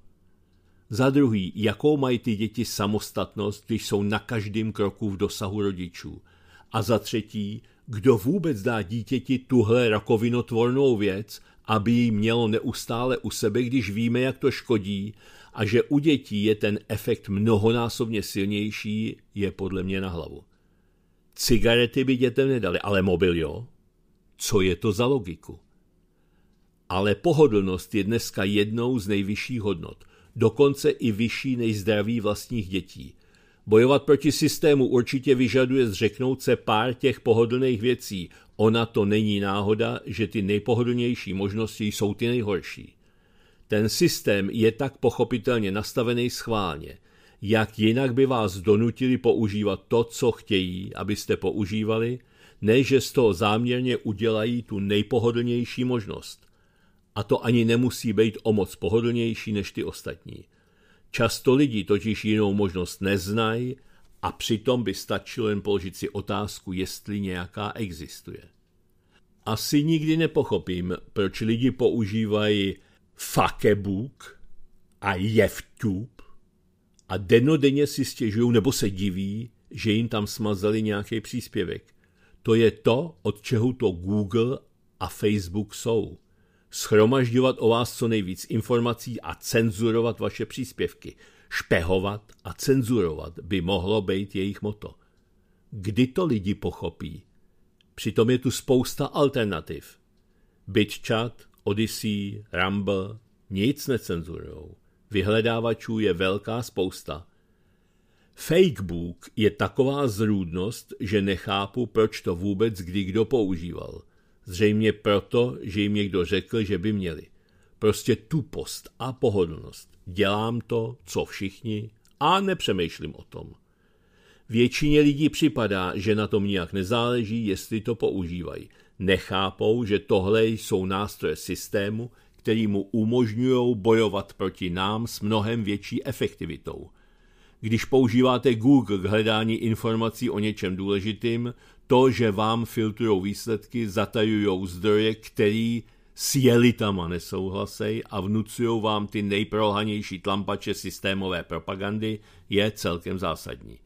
Za druhý, jakou mají ty děti samostatnost, když jsou na každém kroku v dosahu rodičů – a za třetí, kdo vůbec dá dítěti tuhle rakovinotvornou věc, aby ji mělo neustále u sebe, když víme, jak to škodí a že u dětí je ten efekt mnohonásobně silnější, je podle mě na hlavu. Cigarety by dětem nedali, ale mobil jo. Co je to za logiku? Ale pohodlnost je dneska jednou z nejvyšších hodnot, dokonce i vyšší než zdraví vlastních dětí – Bojovat proti systému určitě vyžaduje zřeknout se pár těch pohodlných věcí. Ona to není náhoda, že ty nejpohodlnější možnosti jsou ty nejhorší. Ten systém je tak pochopitelně nastavený schválně. Jak jinak by vás donutili používat to, co chtějí, abyste používali, ne že z toho záměrně udělají tu nejpohodlnější možnost. A to ani nemusí být o moc pohodlnější než ty ostatní. Často lidi totiž jinou možnost neznají a přitom by stačilo jen položit si otázku, jestli nějaká existuje. Asi nikdy nepochopím, proč lidi používají fakebook a jevtub a denodenně si stěžují nebo se diví, že jim tam smazali nějaký příspěvek. To je to, od čeho to Google a Facebook jsou schromažďovat o vás co nejvíc informací a cenzurovat vaše příspěvky. Špehovat a cenzurovat by mohlo být jejich moto. Kdy to lidi pochopí? Přitom je tu spousta alternativ. Bitchat, Odyssey, Rumble nic necenzurujou. Vyhledávačů je velká spousta. Fakebook je taková zrůdnost, že nechápu, proč to vůbec kdy kdo používal – Zřejmě proto, že jim někdo řekl, že by měli. Prostě tupost a pohodlnost. Dělám to, co všichni, a nepřemýšlím o tom. Většině lidí připadá, že na tom nijak nezáleží, jestli to používají. Nechápou, že tohle jsou nástroje systému, který mu umožňují bojovat proti nám s mnohem větší efektivitou. Když používáte Google k hledání informací o něčem důležitým, to, že vám filtrují výsledky, zatajují zdroje, který s jelitama nesouhlasej a vnucují vám ty nejprolhanější tlampače systémové propagandy, je celkem zásadní.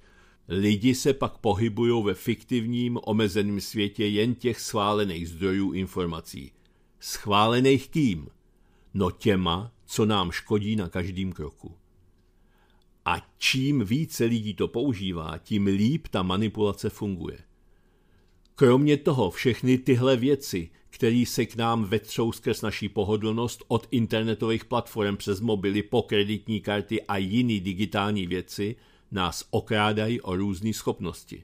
Lidi se pak pohybují ve fiktivním, omezeném světě jen těch schválených zdrojů informací. Schválených kým? No těma, co nám škodí na každém kroku. A čím více lidí to používá, tím líp ta manipulace funguje. Kromě toho všechny tyhle věci, které se k nám vetřou skrz naší pohodlnost od internetových platform přes mobily po kreditní karty a jiné digitální věci, nás okrádají o různé schopnosti.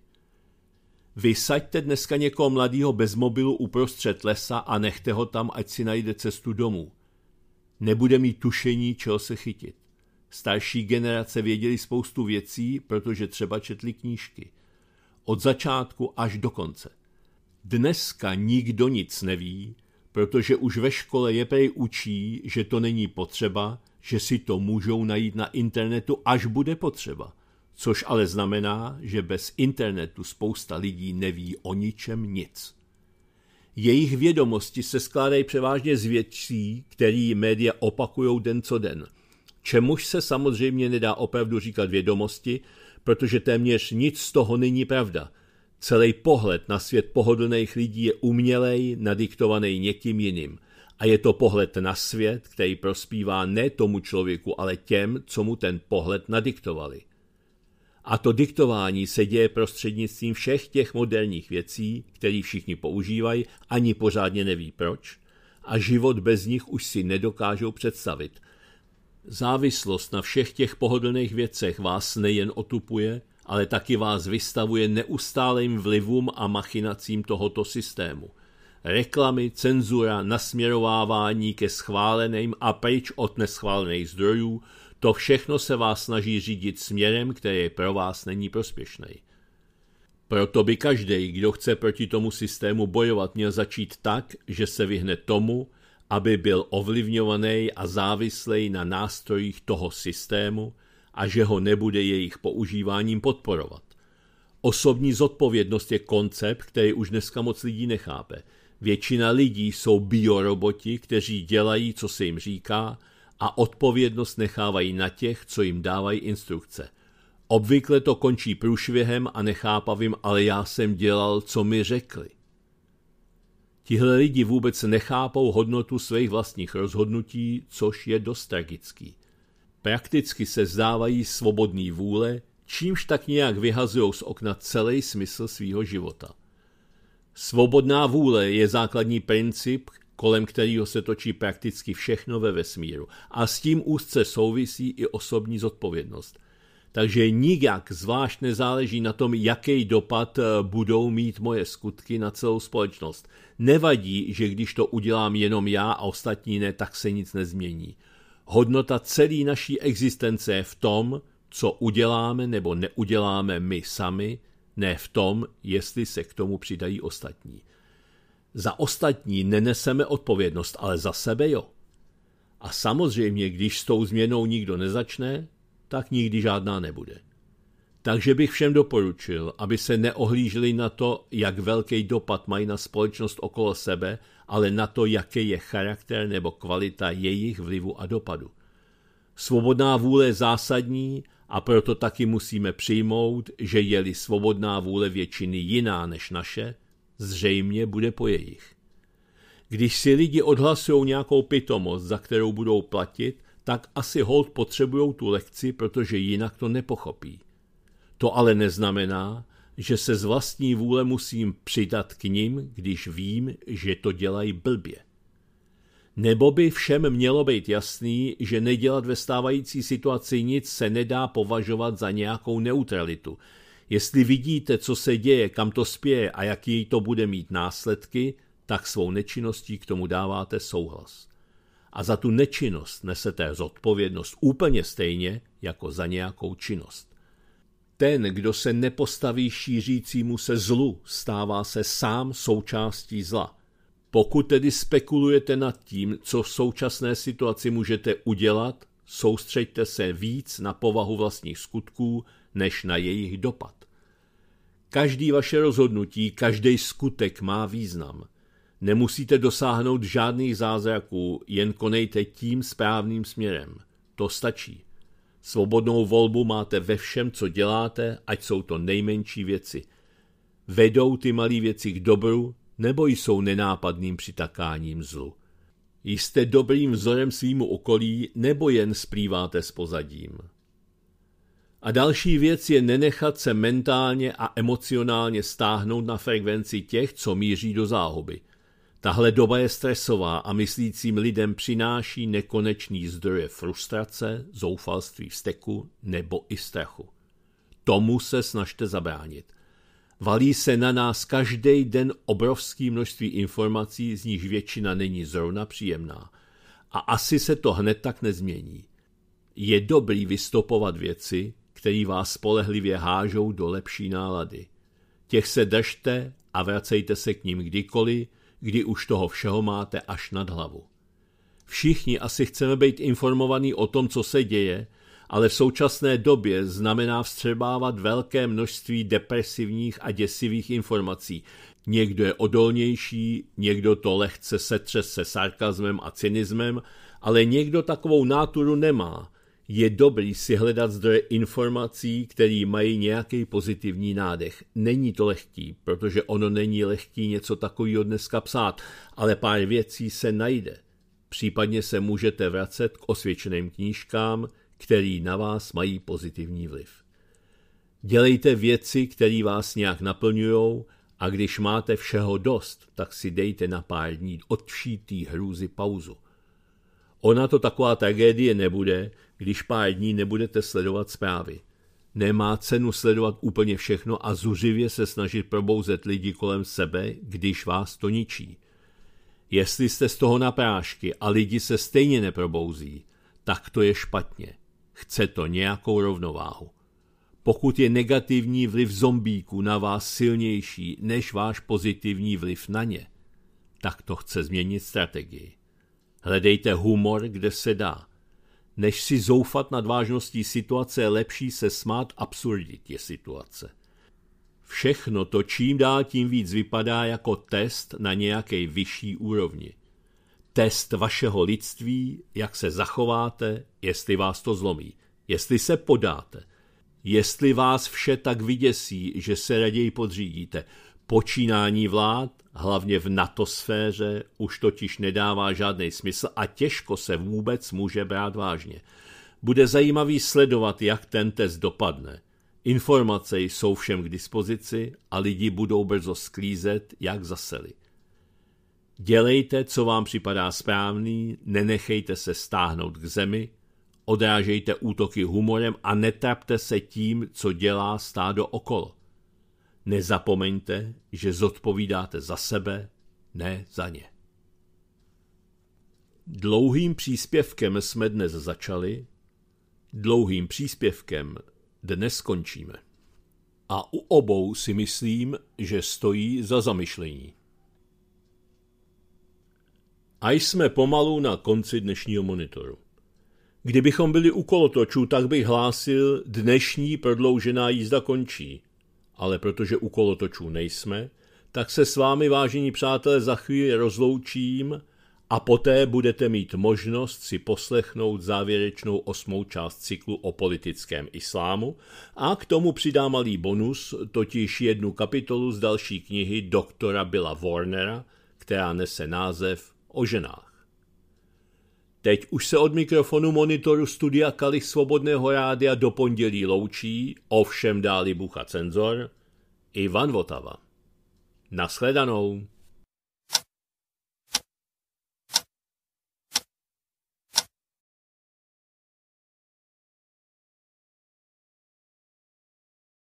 Vysaďte dneska někoho mladého bez mobilu uprostřed lesa a nechte ho tam, ať si najde cestu domů. Nebude mít tušení, čeho se chytit. Starší generace věděli spoustu věcí, protože třeba četli knížky. Od začátku až do konce – Dneska nikdo nic neví, protože už ve škole je prej učí, že to není potřeba, že si to můžou najít na internetu, až bude potřeba. Což ale znamená, že bez internetu spousta lidí neví o ničem nic. Jejich vědomosti se skládají převážně z věcí, které média opakují den co den. Čemuž se samozřejmě nedá opravdu říkat vědomosti, protože téměř nic z toho není pravda – Celý pohled na svět pohodlných lidí je umělej, nadiktovaný někým jiným. A je to pohled na svět, který prospívá ne tomu člověku, ale těm, co mu ten pohled nadiktovali. A to diktování se děje prostřednictvím všech těch moderních věcí, které všichni používají, ani pořádně neví proč. A život bez nich už si nedokážou představit. Závislost na všech těch pohodlných věcech vás nejen otupuje, ale taky vás vystavuje neustálým vlivům a machinacím tohoto systému. Reklamy, cenzura, nasměrovávání ke schváleným a pryč od neschválených zdrojů, to všechno se vás snaží řídit směrem, který pro vás není prospěšný. Proto by každý, kdo chce proti tomu systému bojovat, měl začít tak, že se vyhne tomu, aby byl ovlivňovaný a závislý na nástrojích toho systému, a že ho nebude jejich používáním podporovat. Osobní zodpovědnost je koncept, který už dneska moc lidí nechápe. Většina lidí jsou bioroboti, kteří dělají, co se jim říká, a odpovědnost nechávají na těch, co jim dávají instrukce. Obvykle to končí průšvihem a nechápavým, ale já jsem dělal, co mi řekli. Tihle lidi vůbec nechápou hodnotu svých vlastních rozhodnutí, což je dost tragický. Prakticky se zdávají svobodný vůle, čímž tak nějak vyhazují z okna celý smysl svýho života. Svobodná vůle je základní princip, kolem kterého se točí prakticky všechno ve vesmíru a s tím úzce souvisí i osobní zodpovědnost. Takže nijak zvlášť nezáleží na tom, jaký dopad eh, budou mít moje skutky na celou společnost. Nevadí, že když to udělám jenom já a ostatní ne, tak se nic nezmění. Hodnota celé naší existence je v tom, co uděláme nebo neuděláme my sami, ne v tom, jestli se k tomu přidají ostatní. Za ostatní neneseme odpovědnost, ale za sebe jo. A samozřejmě, když s tou změnou nikdo nezačne, tak nikdy žádná nebude. Takže bych všem doporučil, aby se neohlíželi na to, jak velký dopad mají na společnost okolo sebe ale na to, jaký je charakter nebo kvalita jejich vlivu a dopadu. Svobodná vůle je zásadní a proto taky musíme přijmout, že je-li svobodná vůle většiny jiná než naše, zřejmě bude po jejich. Když si lidi odhlasují nějakou pitomost, za kterou budou platit, tak asi hold potřebují tu lekci, protože jinak to nepochopí. To ale neznamená, že se z vlastní vůle musím přidat k ním, když vím, že to dělají blbě. Nebo by všem mělo být jasný, že nedělat ve stávající situaci nic se nedá považovat za nějakou neutralitu. Jestli vidíte, co se děje, kam to spěje a jaký to bude mít následky, tak svou nečinností k tomu dáváte souhlas. A za tu nečinnost nesete zodpovědnost úplně stejně jako za nějakou činnost. Ten, kdo se nepostaví šířícímu se zlu, stává se sám součástí zla. Pokud tedy spekulujete nad tím, co v současné situaci můžete udělat, soustřeďte se víc na povahu vlastních skutků, než na jejich dopad. Každý vaše rozhodnutí, každý skutek má význam. Nemusíte dosáhnout žádných zázraků, jen konejte tím správným směrem. To stačí. Svobodnou volbu máte ve všem, co děláte, ať jsou to nejmenší věci. Vedou ty malé věci k dobru, nebo jsou nenápadným přitakáním zlu. Jste dobrým vzorem svýmu okolí, nebo jen splýváte s pozadím. A další věc je nenechat se mentálně a emocionálně stáhnout na frekvenci těch, co míří do záhuby – Tahle doba je stresová a myslícím lidem přináší nekonečný zdroje frustrace, zoufalství steku nebo i strachu. Tomu se snažte zabránit. Valí se na nás každý den obrovské množství informací, z níž většina není zrovna příjemná. A asi se to hned tak nezmění. Je dobrý vystopovat věci, které vás spolehlivě hážou do lepší nálady. Těch se držte a vracejte se k ním kdykoliv, kdy už toho všeho máte až nad hlavu. Všichni asi chceme být informovaní o tom, co se děje, ale v současné době znamená vstřebávat velké množství depresivních a děsivých informací. Někdo je odolnější, někdo to lehce setře se sarkazmem a cynismem, ale někdo takovou náturu nemá je dobrý si hledat zdroje informací, které mají nějaký pozitivní nádech. Není to lehký, protože ono není lehký něco takového dneska psát, ale pár věcí se najde. Případně se můžete vracet k osvědčeným knížkám, které na vás mají pozitivní vliv. Dělejte věci, které vás nějak naplňují a když máte všeho dost, tak si dejte na pár dní od hrůzy pauzu. Ona to taková tragédie nebude, když pár dní nebudete sledovat zprávy. Nemá cenu sledovat úplně všechno a zuřivě se snažit probouzet lidi kolem sebe, když vás to ničí. Jestli jste z toho na prášky a lidi se stejně neprobouzí, tak to je špatně. Chce to nějakou rovnováhu. Pokud je negativní vliv zombíku na vás silnější než váš pozitivní vliv na ně, tak to chce změnit strategii. Hledejte humor, kde se dá. Než si zoufat nad vážností situace, je lepší se smát absurditě situace. Všechno to čím dál tím víc vypadá jako test na nějaké vyšší úrovni. Test vašeho lidství, jak se zachováte, jestli vás to zlomí, jestli se podáte, jestli vás vše tak vyděsí, že se raději podřídíte počínání vlád, hlavně v natosféře, už totiž nedává žádný smysl a těžko se vůbec může brát vážně. Bude zajímavý sledovat, jak ten test dopadne. Informace jsou všem k dispozici a lidi budou brzo sklízet, jak zaseli. Dělejte, co vám připadá správný, nenechejte se stáhnout k zemi, odrážejte útoky humorem a netrapte se tím, co dělá stádo okolo. Nezapomeňte, že zodpovídáte za sebe, ne za ně. Dlouhým příspěvkem jsme dnes začali, dlouhým příspěvkem dnes skončíme. A u obou si myslím, že stojí za zamyšlení. A jsme pomalu na konci dnešního monitoru. Kdybychom byli u kolotočů, tak bych hlásil, dnešní prodloužená jízda končí – ale protože u kolotočů nejsme, tak se s vámi, vážení přátelé, za chvíli rozloučím a poté budete mít možnost si poslechnout závěrečnou osmou část cyklu o politickém islámu a k tomu přidám malý bonus, totiž jednu kapitolu z další knihy doktora Billa Warnera, která nese název o ženách. Teď už se od mikrofonu monitoru studia Kali Svobodného rádia do pondělí loučí, ovšem dáli bucha cenzor, Ivan Votava. Naschledanou.